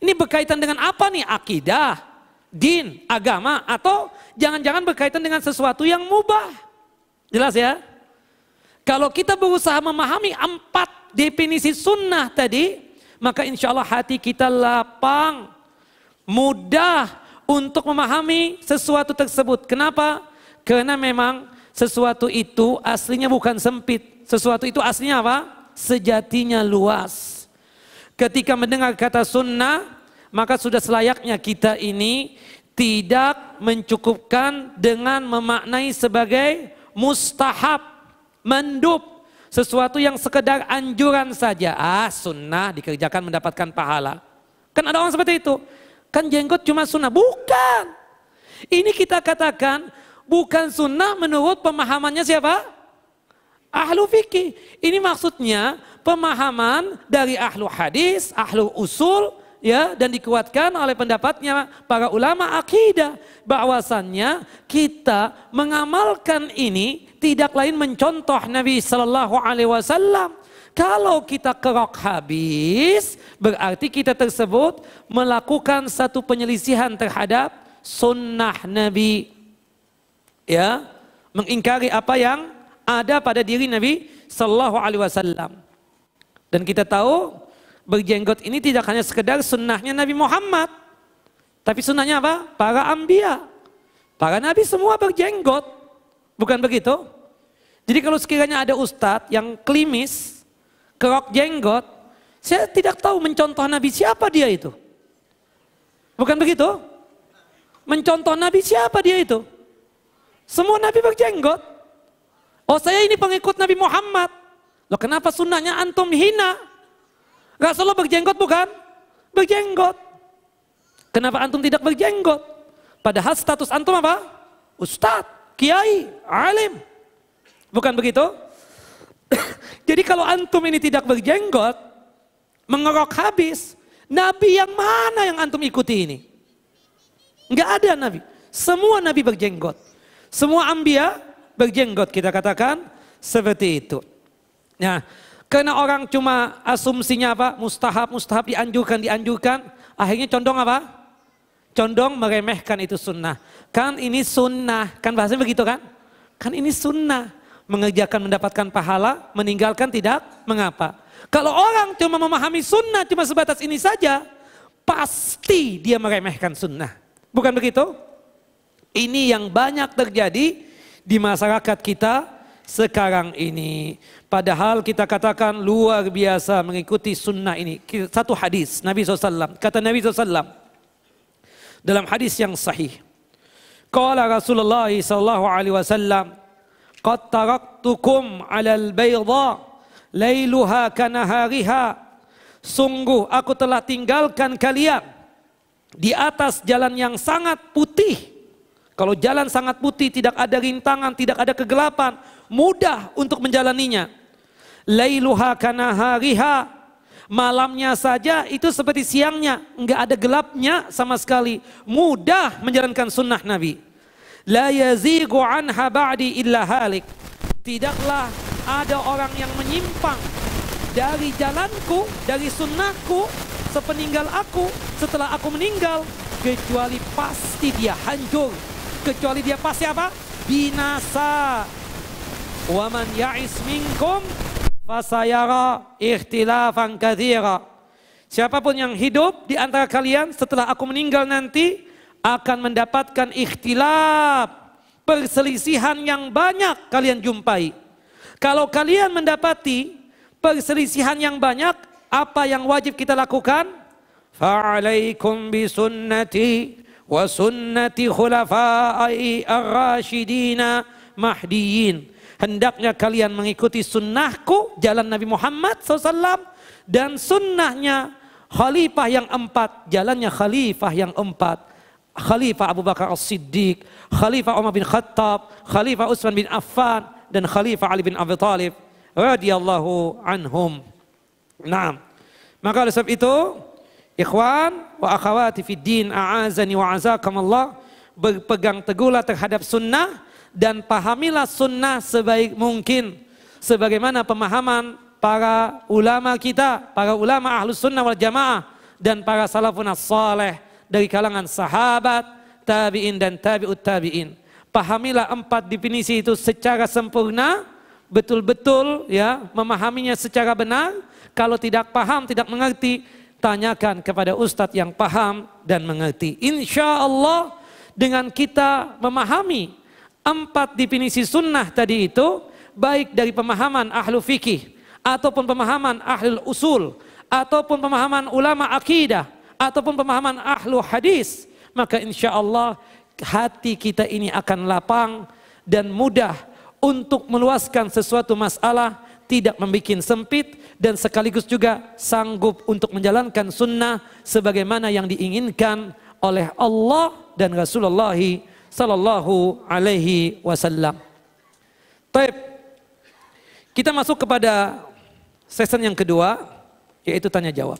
Ini berkaitan dengan apa nih? Akidah, din, agama, atau jangan-jangan berkaitan dengan sesuatu yang mubah. Jelas ya? Kalau kita berusaha memahami empat definisi sunnah tadi, maka insya Allah hati kita lapang, mudah untuk memahami sesuatu tersebut. Kenapa? Karena memang sesuatu itu aslinya bukan sempit. Sesuatu itu aslinya apa? sejatinya luas. Ketika mendengar kata sunnah, maka sudah selayaknya kita ini tidak mencukupkan dengan memaknai sebagai mustahab, mendup sesuatu yang sekedar anjuran saja. Ah sunnah dikerjakan mendapatkan pahala. Kan ada orang seperti itu. Kan jenggot cuma sunnah. Bukan. Ini kita katakan bukan sunnah menurut pemahamannya siapa? Ahlu fikih. Ini maksudnya pemahaman dari ahlu hadis, ahlu usul, ya dan dikuatkan oleh pendapatnya para ulama akidah bahwasannya kita mengamalkan ini tidak lain mencontoh Nabi Sallallahu Alaihi Wasallam kalau kita kerok habis, berarti kita tersebut melakukan satu penyelisihan terhadap sunnah Nabi. Ya, mengingkari apa yang ada pada diri Nabi Shallallahu Alaihi Wasallam. Dan kita tahu berjenggot ini tidak hanya sekedar sunnahnya Nabi Muhammad, tapi sunnahnya apa? Para ambia, para nabi semua berjenggot, bukan begitu? Jadi kalau sekiranya ada ustadz yang klimis, kerok jenggot, saya tidak tahu mencontoh Nabi siapa dia itu. Bukan begitu? Mencontoh Nabi siapa dia itu? Semua Nabi berjenggot. Oh saya ini pengikut Nabi Muhammad. Loh kenapa sunnahnya antum hina? Rasulullah berjenggot bukan? Berjenggot. Kenapa antum tidak berjenggot? Padahal status antum apa? Ustad, kiai, alim. Bukan begitu? Jadi kalau antum ini tidak berjenggot, mengerok habis, Nabi yang mana yang antum ikuti ini? Enggak ada Nabi. Semua Nabi berjenggot. Semua ambia berjenggot kita katakan seperti itu. Nah, karena orang cuma asumsinya apa? Mustahab, mustahab dianjurkan, dianjurkan. Akhirnya condong apa? Condong meremehkan itu sunnah. Kan ini sunnah. Kan bahasanya begitu kan? Kan ini sunnah. Mengerjakan mendapatkan pahala, meninggalkan tidak mengapa. Kalau orang cuma memahami sunnah cuma sebatas ini saja, pasti dia meremehkan sunnah. Bukan begitu? Ini yang banyak terjadi di masyarakat kita sekarang ini. Padahal kita katakan luar biasa mengikuti sunnah ini. Satu hadis Nabi SAW. Kata Nabi SAW dalam hadis yang sahih. kala Rasulullah sallallahu alaihi wasallam qad taraktukum 'alal bayda lailuha kanahariha sungguh aku telah tinggalkan kalian di atas jalan yang sangat putih kalau jalan sangat putih, tidak ada rintangan, tidak ada kegelapan, mudah untuk menjalaninya. Lailuha kana hariha. Malamnya saja itu seperti siangnya, enggak ada gelapnya sama sekali. Mudah menjalankan sunnah Nabi. La yazigu anha ba'di illa halik. Tidaklah ada orang yang menyimpang dari jalanku, dari sunnahku, sepeninggal aku, setelah aku meninggal, kecuali pasti dia hancur kecuali dia pasti apa? Binasa. Waman ya'is minkum fasayara ikhtilafan kathira. Siapapun yang hidup di antara kalian setelah aku meninggal nanti akan mendapatkan ikhtilaf, perselisihan yang banyak kalian jumpai. Kalau kalian mendapati perselisihan yang banyak, apa yang wajib kita lakukan? Fa'alaikum bisunnati wa sunnati khulafai ar-rasyidina mahdiyin. Hendaknya kalian mengikuti sunnahku, jalan Nabi Muhammad SAW, dan sunnahnya khalifah yang empat, jalannya khalifah yang empat. Khalifah Abu Bakar As-Siddiq, Khalifah Umar bin Khattab, Khalifah Utsman bin Affan, dan Khalifah Ali bin Abi Talib radhiyallahu anhum. Nah Maka oleh sebab itu, Ikhwan wa akhawati fid din a'azani wa Allah berpegang teguhlah terhadap sunnah dan pahamilah sunnah sebaik mungkin sebagaimana pemahaman para ulama kita, para ulama ahlus sunnah wal jamaah dan para salafun as-salih dari kalangan sahabat, tabi'in dan tabi'ut tabi'in. Pahamilah empat definisi itu secara sempurna, betul-betul ya memahaminya secara benar. Kalau tidak paham, tidak mengerti, Tanyakan kepada ustadz yang paham dan mengerti. Insya Allah dengan kita memahami empat definisi sunnah tadi itu, baik dari pemahaman ahlu fikih, ataupun pemahaman ahlul usul, ataupun pemahaman ulama akidah, ataupun pemahaman ahlu hadis, maka insya Allah hati kita ini akan lapang dan mudah untuk meluaskan sesuatu masalah tidak membuat sempit dan sekaligus juga sanggup untuk menjalankan sunnah sebagaimana yang diinginkan oleh Allah dan Rasulullah sallallahu alaihi wasallam. Taib. Kita masuk kepada season yang kedua yaitu tanya jawab.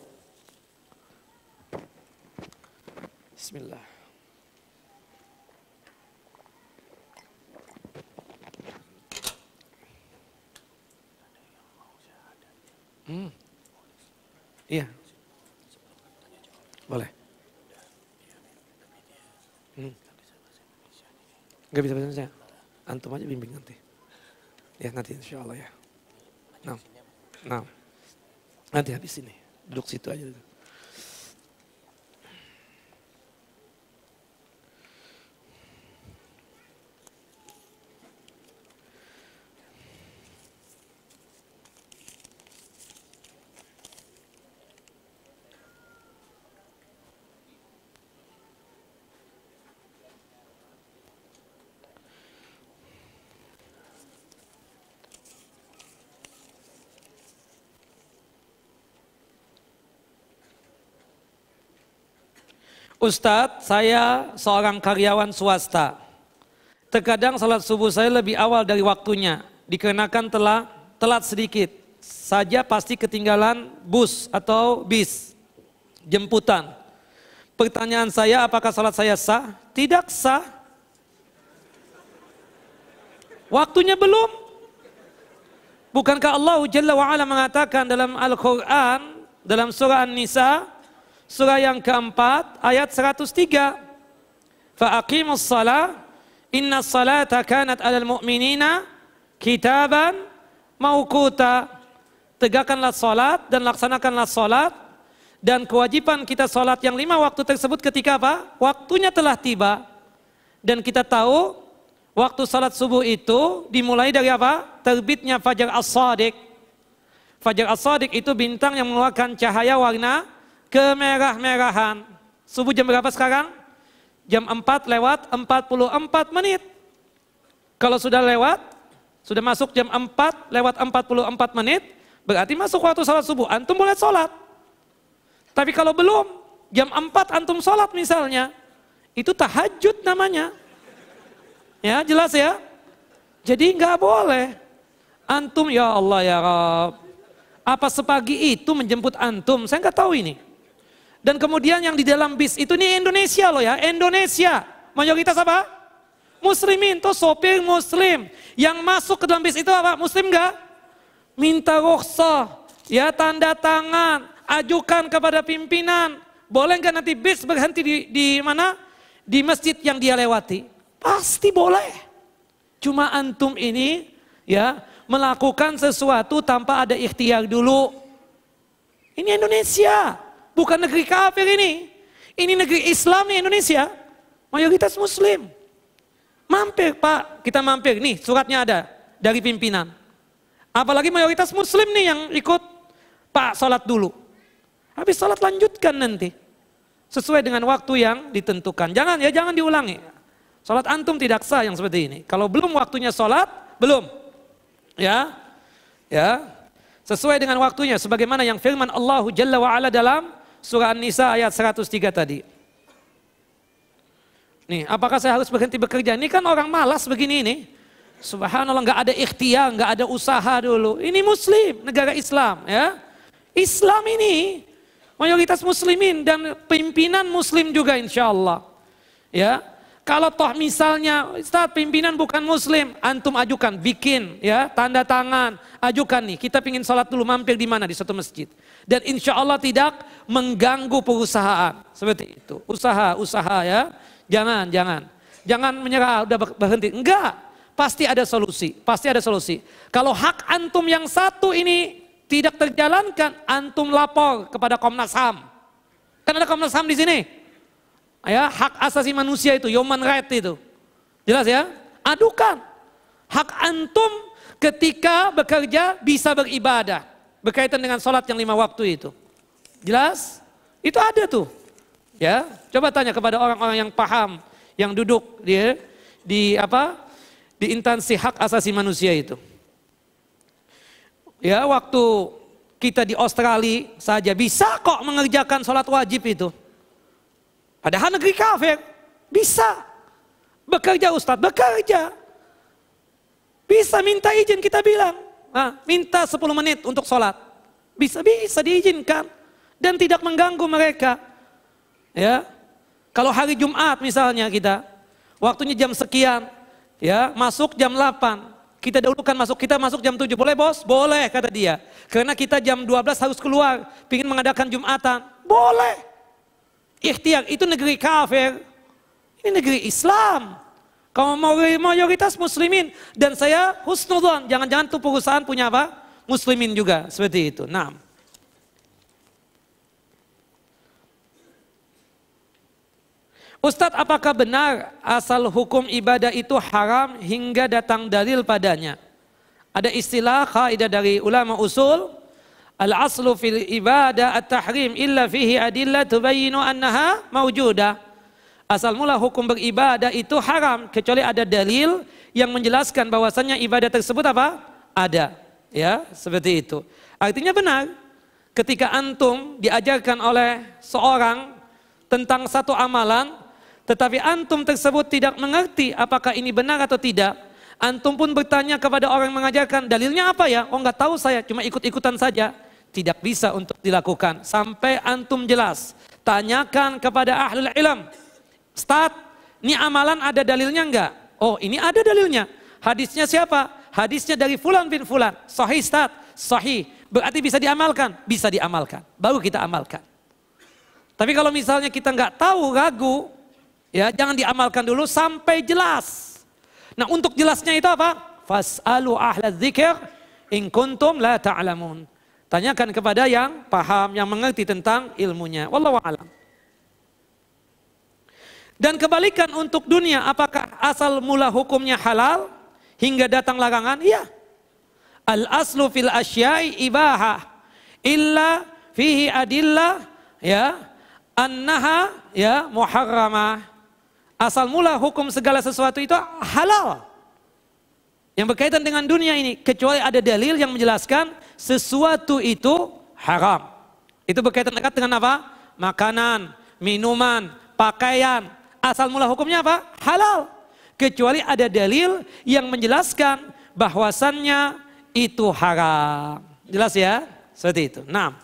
Bismillah. Hmm. Iya. Boleh. Hmm. Gak bisa bahasa Indonesia. Antum aja bimbing nanti. Ya nanti insya Allah ya. Nah. Nah. Nanti habis ini. Duduk situ aja dulu. Ustadz, saya seorang karyawan swasta. Terkadang salat subuh saya lebih awal dari waktunya, dikarenakan telah telat sedikit. Saja pasti ketinggalan bus atau bis, jemputan. Pertanyaan saya, apakah salat saya sah? Tidak sah. Waktunya belum. Bukankah Allah Jalla wa'ala mengatakan dalam Al-Quran, dalam surah An-Nisa, surah yang keempat ayat 103. Fa'aqimus salah inna salata kanat alal mu'minina kitaban maukuta. Tegakkanlah salat dan laksanakanlah salat dan kewajiban kita salat yang lima waktu tersebut ketika apa? Waktunya telah tiba. Dan kita tahu waktu salat subuh itu dimulai dari apa? Terbitnya fajar as-sadiq. Fajar as-sadiq itu bintang yang mengeluarkan cahaya warna kemerah-merahan. Subuh jam berapa sekarang? Jam 4 lewat 44 menit. Kalau sudah lewat, sudah masuk jam 4 lewat 44 menit, berarti masuk waktu sholat subuh. Antum boleh sholat. Tapi kalau belum, jam 4 antum sholat misalnya, itu tahajud namanya. Ya jelas ya? Jadi nggak boleh. Antum ya Allah ya Rabb, Apa sepagi itu menjemput antum? Saya nggak tahu ini. Dan kemudian yang di dalam bis itu nih Indonesia loh ya, Indonesia. Mayoritas apa? Muslimin, tuh sopir muslim. Yang masuk ke dalam bis itu apa? Muslim enggak? Minta rukhsah, ya tanda tangan, ajukan kepada pimpinan. Boleh enggak nanti bis berhenti di, di mana? Di masjid yang dia lewati. Pasti boleh. Cuma antum ini ya melakukan sesuatu tanpa ada ikhtiar dulu. Ini Indonesia. Bukan negeri kafir ini. Ini negeri Islam nih Indonesia. Mayoritas muslim. Mampir pak, kita mampir. Nih suratnya ada dari pimpinan. Apalagi mayoritas muslim nih yang ikut. Pak sholat dulu. Habis sholat lanjutkan nanti. Sesuai dengan waktu yang ditentukan. Jangan ya, jangan diulangi. Sholat antum tidak sah yang seperti ini. Kalau belum waktunya sholat, belum. Ya, ya. Sesuai dengan waktunya. Sebagaimana yang firman Allah Jalla wa'ala dalam surah An-Nisa ayat 103 tadi. Nih, apakah saya harus berhenti bekerja? Ini kan orang malas begini ini. Subhanallah nggak ada ikhtiar, nggak ada usaha dulu. Ini muslim, negara Islam ya. Islam ini mayoritas muslimin dan pimpinan muslim juga insya Allah. Ya, kalau toh misalnya saat pimpinan bukan muslim, antum ajukan, bikin ya, tanda tangan, ajukan nih. Kita pingin sholat dulu mampir di mana di satu masjid dan insya Allah tidak mengganggu perusahaan. Seperti itu. Usaha-usaha ya. Jangan, jangan. Jangan menyerah, udah berhenti. Enggak. Pasti ada solusi. Pasti ada solusi. Kalau hak antum yang satu ini tidak terjalankan, antum lapor kepada Komnas HAM. Kan ada Komnas HAM di sini. Ya, hak asasi manusia itu, human right itu. Jelas ya? Adukan. Hak antum ketika bekerja bisa beribadah berkaitan dengan sholat yang lima waktu itu. Jelas? Itu ada tuh. Ya, coba tanya kepada orang-orang yang paham, yang duduk di di apa? Di intansi hak asasi manusia itu. Ya, waktu kita di Australia saja bisa kok mengerjakan sholat wajib itu. Padahal negeri kafir, bisa. Bekerja Ustadz, bekerja. Bisa minta izin kita bilang, Nah, minta 10 menit untuk sholat. Bisa-bisa diizinkan. Dan tidak mengganggu mereka. Ya, Kalau hari Jumat misalnya kita, waktunya jam sekian, ya masuk jam 8. Kita dahulukan masuk, kita masuk jam 7. Boleh bos? Boleh kata dia. Karena kita jam 12 harus keluar, ingin mengadakan Jumatan. Boleh. Ikhtiar, itu negeri kafir. Ini negeri Islam mau mayoritas muslimin dan saya husnudzon, Jangan-jangan tuh perusahaan punya apa? Muslimin juga seperti itu. Nah. Ustadz apakah benar asal hukum ibadah itu haram hingga datang dalil padanya? Ada istilah kaidah dari ulama usul al-aslu fil ibadah at-tahrim illa fihi adillah tubayyinu annaha maujudah. Asal mula hukum beribadah itu haram kecuali ada dalil yang menjelaskan bahwasannya ibadah tersebut apa? Ada. Ya, seperti itu. Artinya benar. Ketika antum diajarkan oleh seorang tentang satu amalan, tetapi antum tersebut tidak mengerti apakah ini benar atau tidak, antum pun bertanya kepada orang yang mengajarkan, dalilnya apa ya? Oh nggak tahu saya, cuma ikut-ikutan saja. Tidak bisa untuk dilakukan. Sampai antum jelas. Tanyakan kepada ahli ilm Start, ini amalan ada dalilnya enggak? Oh ini ada dalilnya. Hadisnya siapa? Hadisnya dari fulan bin fulan. Sahih start, sahih. Berarti bisa diamalkan? Bisa diamalkan. Baru kita amalkan. Tapi kalau misalnya kita enggak tahu, ragu, ya jangan diamalkan dulu sampai jelas. Nah untuk jelasnya itu apa? Fas'alu ahla dzikir in kuntum la ta'lamun. Tanyakan kepada yang paham, yang mengerti tentang ilmunya. Wallahu a'lam. Dan kebalikan untuk dunia, apakah asal mula hukumnya halal hingga datang larangan? Iya. Al aslu fil asyai ibaha illa fihi adilla ya annaha ya muharrama. Asal mula hukum segala sesuatu itu halal. Yang berkaitan dengan dunia ini kecuali ada dalil yang menjelaskan sesuatu itu haram. Itu berkaitan dekat dengan apa? Makanan, minuman, pakaian, asal mula hukumnya apa? Halal. Kecuali ada dalil yang menjelaskan bahwasannya itu haram. Jelas ya? Seperti itu. Nah.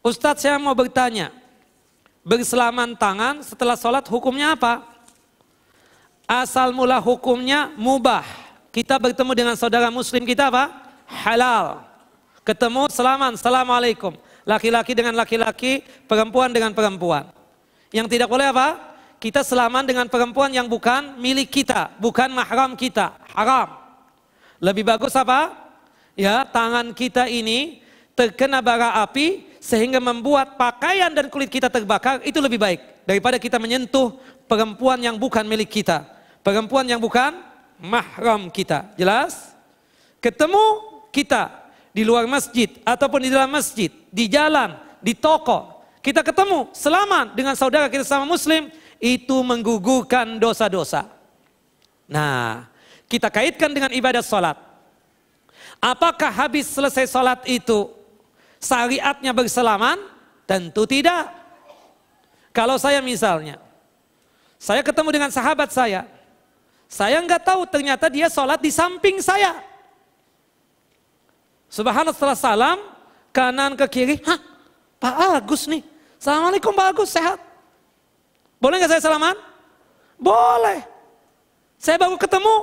Ustadz saya mau bertanya, berselaman tangan setelah sholat hukumnya apa? Asal mula hukumnya mubah. Kita bertemu dengan saudara muslim kita apa? Halal. Ketemu selaman, assalamualaikum. Laki-laki dengan laki-laki, perempuan dengan perempuan. Yang tidak boleh apa? Kita selaman dengan perempuan yang bukan milik kita, bukan mahram kita, haram. Lebih bagus apa? Ya, tangan kita ini terkena bara api sehingga membuat pakaian dan kulit kita terbakar itu lebih baik daripada kita menyentuh perempuan yang bukan milik kita, perempuan yang bukan mahram kita. Jelas? Ketemu kita di luar masjid ataupun di dalam masjid, di jalan, di toko, kita ketemu selamat dengan saudara kita sama muslim, itu menggugurkan dosa-dosa. Nah, kita kaitkan dengan ibadah sholat. Apakah habis selesai sholat itu syariatnya berselaman? Tentu tidak. Kalau saya misalnya, saya ketemu dengan sahabat saya, saya nggak tahu ternyata dia sholat di samping saya. Subhanallah setelah salam, kanan ke kiri, hah Pak Agus nih. Assalamualaikum Pak Agus, sehat? Boleh nggak saya salaman? Boleh. Saya baru ketemu.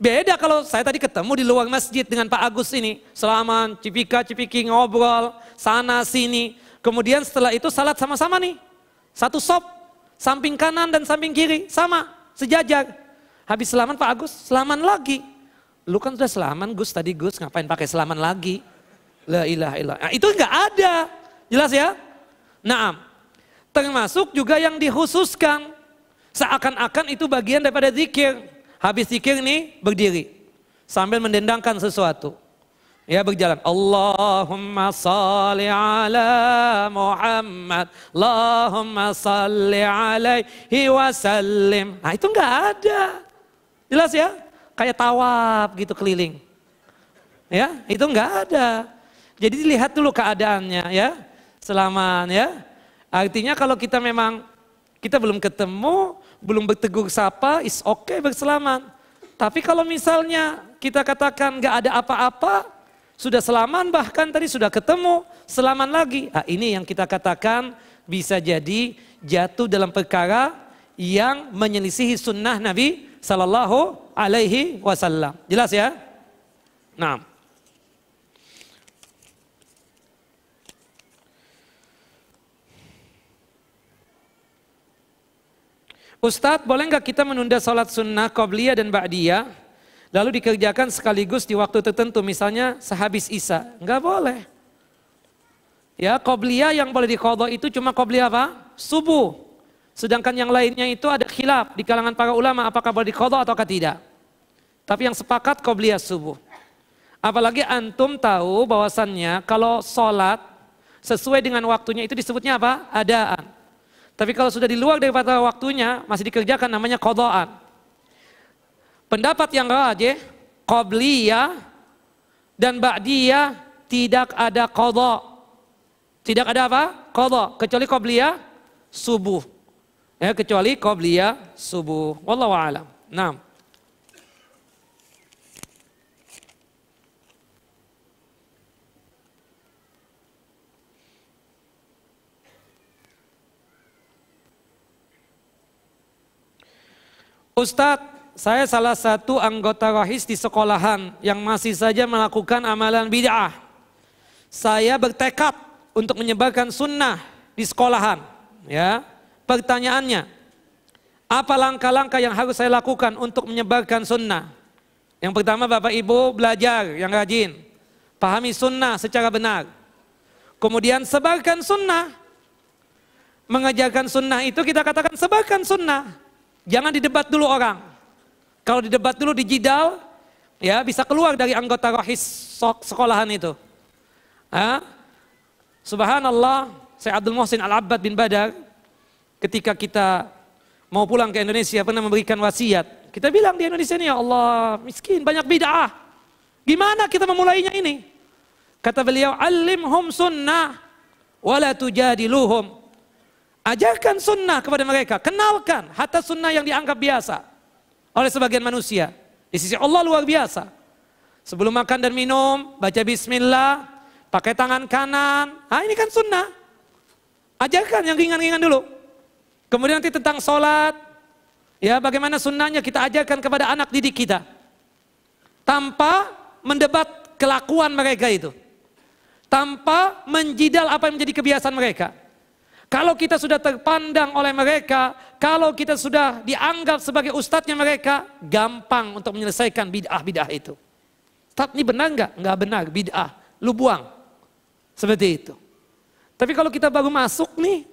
Beda kalau saya tadi ketemu di luar masjid dengan Pak Agus ini. salaman, cipika, cipiki, ngobrol, sana, sini. Kemudian setelah itu salat sama-sama nih. Satu sop, samping kanan dan samping kiri, sama, sejajar. Habis salaman Pak Agus, salaman lagi. Lu kan sudah selaman Gus tadi Gus ngapain pakai selaman lagi? La ilaha illallah. Nah, itu nggak ada. Jelas ya? nah Termasuk juga yang dikhususkan. Seakan-akan itu bagian daripada zikir. Habis zikir ini berdiri. Sambil mendendangkan sesuatu. Ya berjalan. Allahumma salli ala Muhammad. Allahumma salli alaihi wasallim. Nah itu nggak ada. Jelas ya? kayak tawab gitu keliling. Ya, itu enggak ada. Jadi dilihat dulu keadaannya ya. Selama ya. Artinya kalau kita memang kita belum ketemu, belum bertegur sapa, is okay berselaman. Tapi kalau misalnya kita katakan enggak ada apa-apa, sudah selaman bahkan tadi sudah ketemu, selaman lagi. Nah, ini yang kita katakan bisa jadi jatuh dalam perkara yang menyelisihi sunnah Nabi sallallahu alaihi wasallam. Jelas ya? Nah. Ustadz, boleh nggak kita menunda sholat sunnah qobliyah dan ba'diyah, lalu dikerjakan sekaligus di waktu tertentu, misalnya sehabis isya? Nggak boleh. Ya, qobliyah yang boleh dikodoh itu cuma qobliyah apa? Subuh. Sedangkan yang lainnya itu ada khilaf di kalangan para ulama apakah boleh dikodok atau tidak. Tapi yang sepakat qobliyah subuh. Apalagi antum tahu bahwasannya kalau sholat sesuai dengan waktunya itu disebutnya apa? Adaan. Tapi kalau sudah di luar daripada waktunya masih dikerjakan namanya kodoan. Pendapat yang rajih qobliyah dan mbak dia tidak ada kodok. Tidak ada apa? Kodok. Kecuali qobliyah subuh. Ya, kecuali qabliyah subuh. Wallahu a'lam. enam Ustadz, saya salah satu anggota rohis di sekolahan yang masih saja melakukan amalan bid'ah. Saya bertekad untuk menyebarkan sunnah di sekolahan. Ya, Pertanyaannya, apa langkah-langkah yang harus saya lakukan untuk menyebarkan sunnah? Yang pertama Bapak Ibu belajar yang rajin. Pahami sunnah secara benar. Kemudian sebarkan sunnah. Mengajarkan sunnah itu kita katakan sebarkan sunnah. Jangan didebat dulu orang. Kalau didebat dulu dijidal, ya bisa keluar dari anggota rohis sekolahan itu. Ha? Ah, subhanallah, saya Abdul Muhsin Al-Abbad bin Badar, ketika kita mau pulang ke Indonesia pernah memberikan wasiat. Kita bilang di Indonesia ini ya Allah miskin banyak bid'ah. Gimana kita memulainya ini? Kata beliau, alim alimhum sunnah wala tujadiluhum. Ajarkan sunnah kepada mereka, kenalkan hatta sunnah yang dianggap biasa oleh sebagian manusia. Di sisi Allah luar biasa. Sebelum makan dan minum, baca bismillah, pakai tangan kanan. Ah ini kan sunnah. Ajarkan yang ringan-ringan dulu. Kemudian nanti tentang sholat, ya bagaimana sunnahnya kita ajarkan kepada anak didik kita. Tanpa mendebat kelakuan mereka itu. Tanpa menjidal apa yang menjadi kebiasaan mereka. Kalau kita sudah terpandang oleh mereka, kalau kita sudah dianggap sebagai ustadznya mereka, gampang untuk menyelesaikan bid'ah-bid'ah itu. Ustadz ini benar nggak? Nggak benar, bid'ah. Lu buang. Seperti itu. Tapi kalau kita baru masuk nih,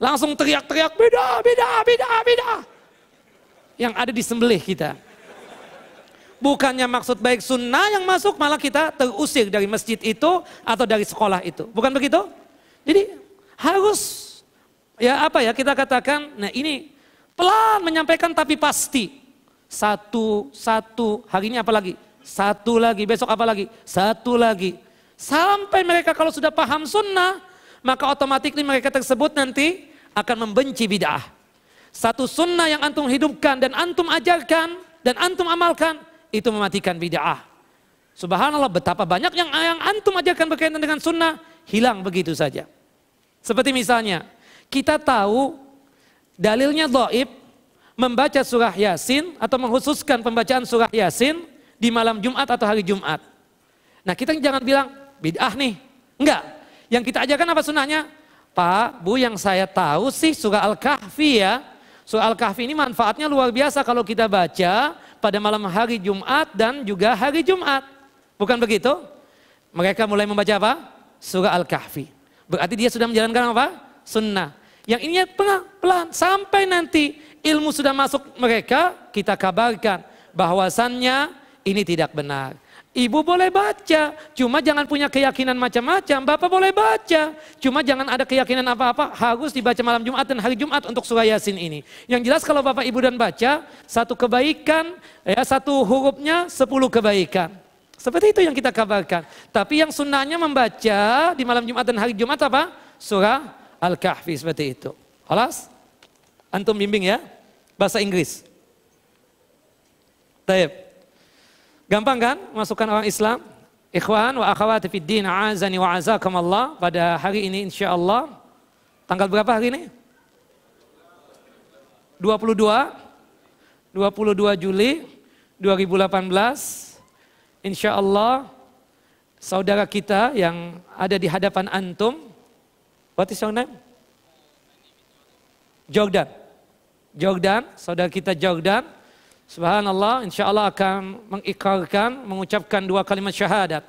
Langsung teriak-teriak, beda, beda, beda, beda. Yang ada di sembelih kita. Bukannya maksud baik sunnah yang masuk, malah kita terusir dari masjid itu atau dari sekolah itu. Bukan begitu? Jadi harus, ya apa ya kita katakan, nah ini pelan menyampaikan tapi pasti. Satu, satu, hari ini apa lagi? Satu lagi, besok apa lagi? Satu lagi. Sampai mereka kalau sudah paham sunnah, maka otomatis mereka tersebut nanti akan membenci bid'ah. Satu sunnah yang antum hidupkan dan antum ajarkan dan antum amalkan itu mematikan bid'ah. Subhanallah betapa banyak yang yang antum ajarkan berkaitan dengan sunnah hilang begitu saja. Seperti misalnya kita tahu dalilnya doib membaca surah Yasin atau menghususkan pembacaan surah Yasin di malam Jumat atau hari Jumat. Nah kita jangan bilang bid'ah nih. Enggak. Yang kita ajarkan apa sunnahnya? Pak, Bu yang saya tahu sih surah Al-Kahfi ya. Surah Al-Kahfi ini manfaatnya luar biasa kalau kita baca pada malam hari Jumat dan juga hari Jumat. Bukan begitu? Mereka mulai membaca apa? Surah Al-Kahfi. Berarti dia sudah menjalankan apa? Sunnah. Yang ini pelan-pelan sampai nanti ilmu sudah masuk mereka, kita kabarkan bahwasannya ini tidak benar. Ibu boleh baca, cuma jangan punya keyakinan macam-macam. Bapak boleh baca, cuma jangan ada keyakinan apa-apa. Harus dibaca malam Jumat dan hari Jumat untuk surah Yasin ini. Yang jelas kalau Bapak Ibu dan baca, satu kebaikan, ya satu hurufnya sepuluh kebaikan. Seperti itu yang kita kabarkan. Tapi yang sunnahnya membaca di malam Jumat dan hari Jumat apa? Surah Al-Kahfi seperti itu. Halas? Antum bimbing ya? Bahasa Inggris. Taib. Gampang kan masukkan orang Islam? Ikhwan wa akhawati fid din azani wa Allah pada hari ini insya Allah tanggal berapa hari ini? 22 22 Juli 2018 insya Allah saudara kita yang ada di hadapan antum what is your name? Jordan Jordan, saudara kita Jordan Subhanallah, insya Allah akan mengikarkan, mengucapkan dua kalimat syahadat.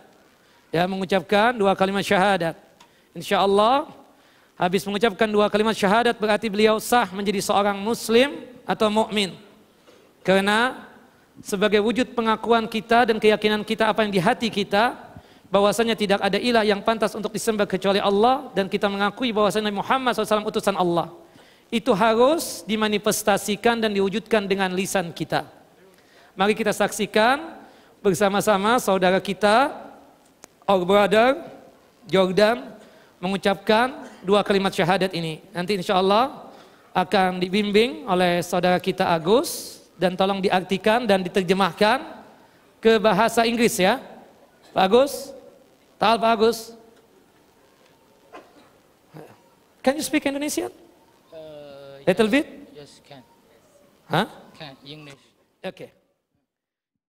Ya, mengucapkan dua kalimat syahadat. Insya Allah, habis mengucapkan dua kalimat syahadat berarti beliau sah menjadi seorang muslim atau mukmin. Karena sebagai wujud pengakuan kita dan keyakinan kita apa yang di hati kita, bahwasanya tidak ada ilah yang pantas untuk disembah kecuali Allah dan kita mengakui bahwasanya Muhammad SAW utusan Allah itu harus dimanifestasikan dan diwujudkan dengan lisan kita. Mari kita saksikan bersama-sama saudara kita, our brother Jordan mengucapkan dua kalimat syahadat ini. Nanti insya Allah akan dibimbing oleh saudara kita Agus dan tolong diartikan dan diterjemahkan ke bahasa Inggris ya. Pak Agus, tahu Pak Agus. Can you speak Indonesian? Little bit? Yes, can. Huh? Can, English. Okay.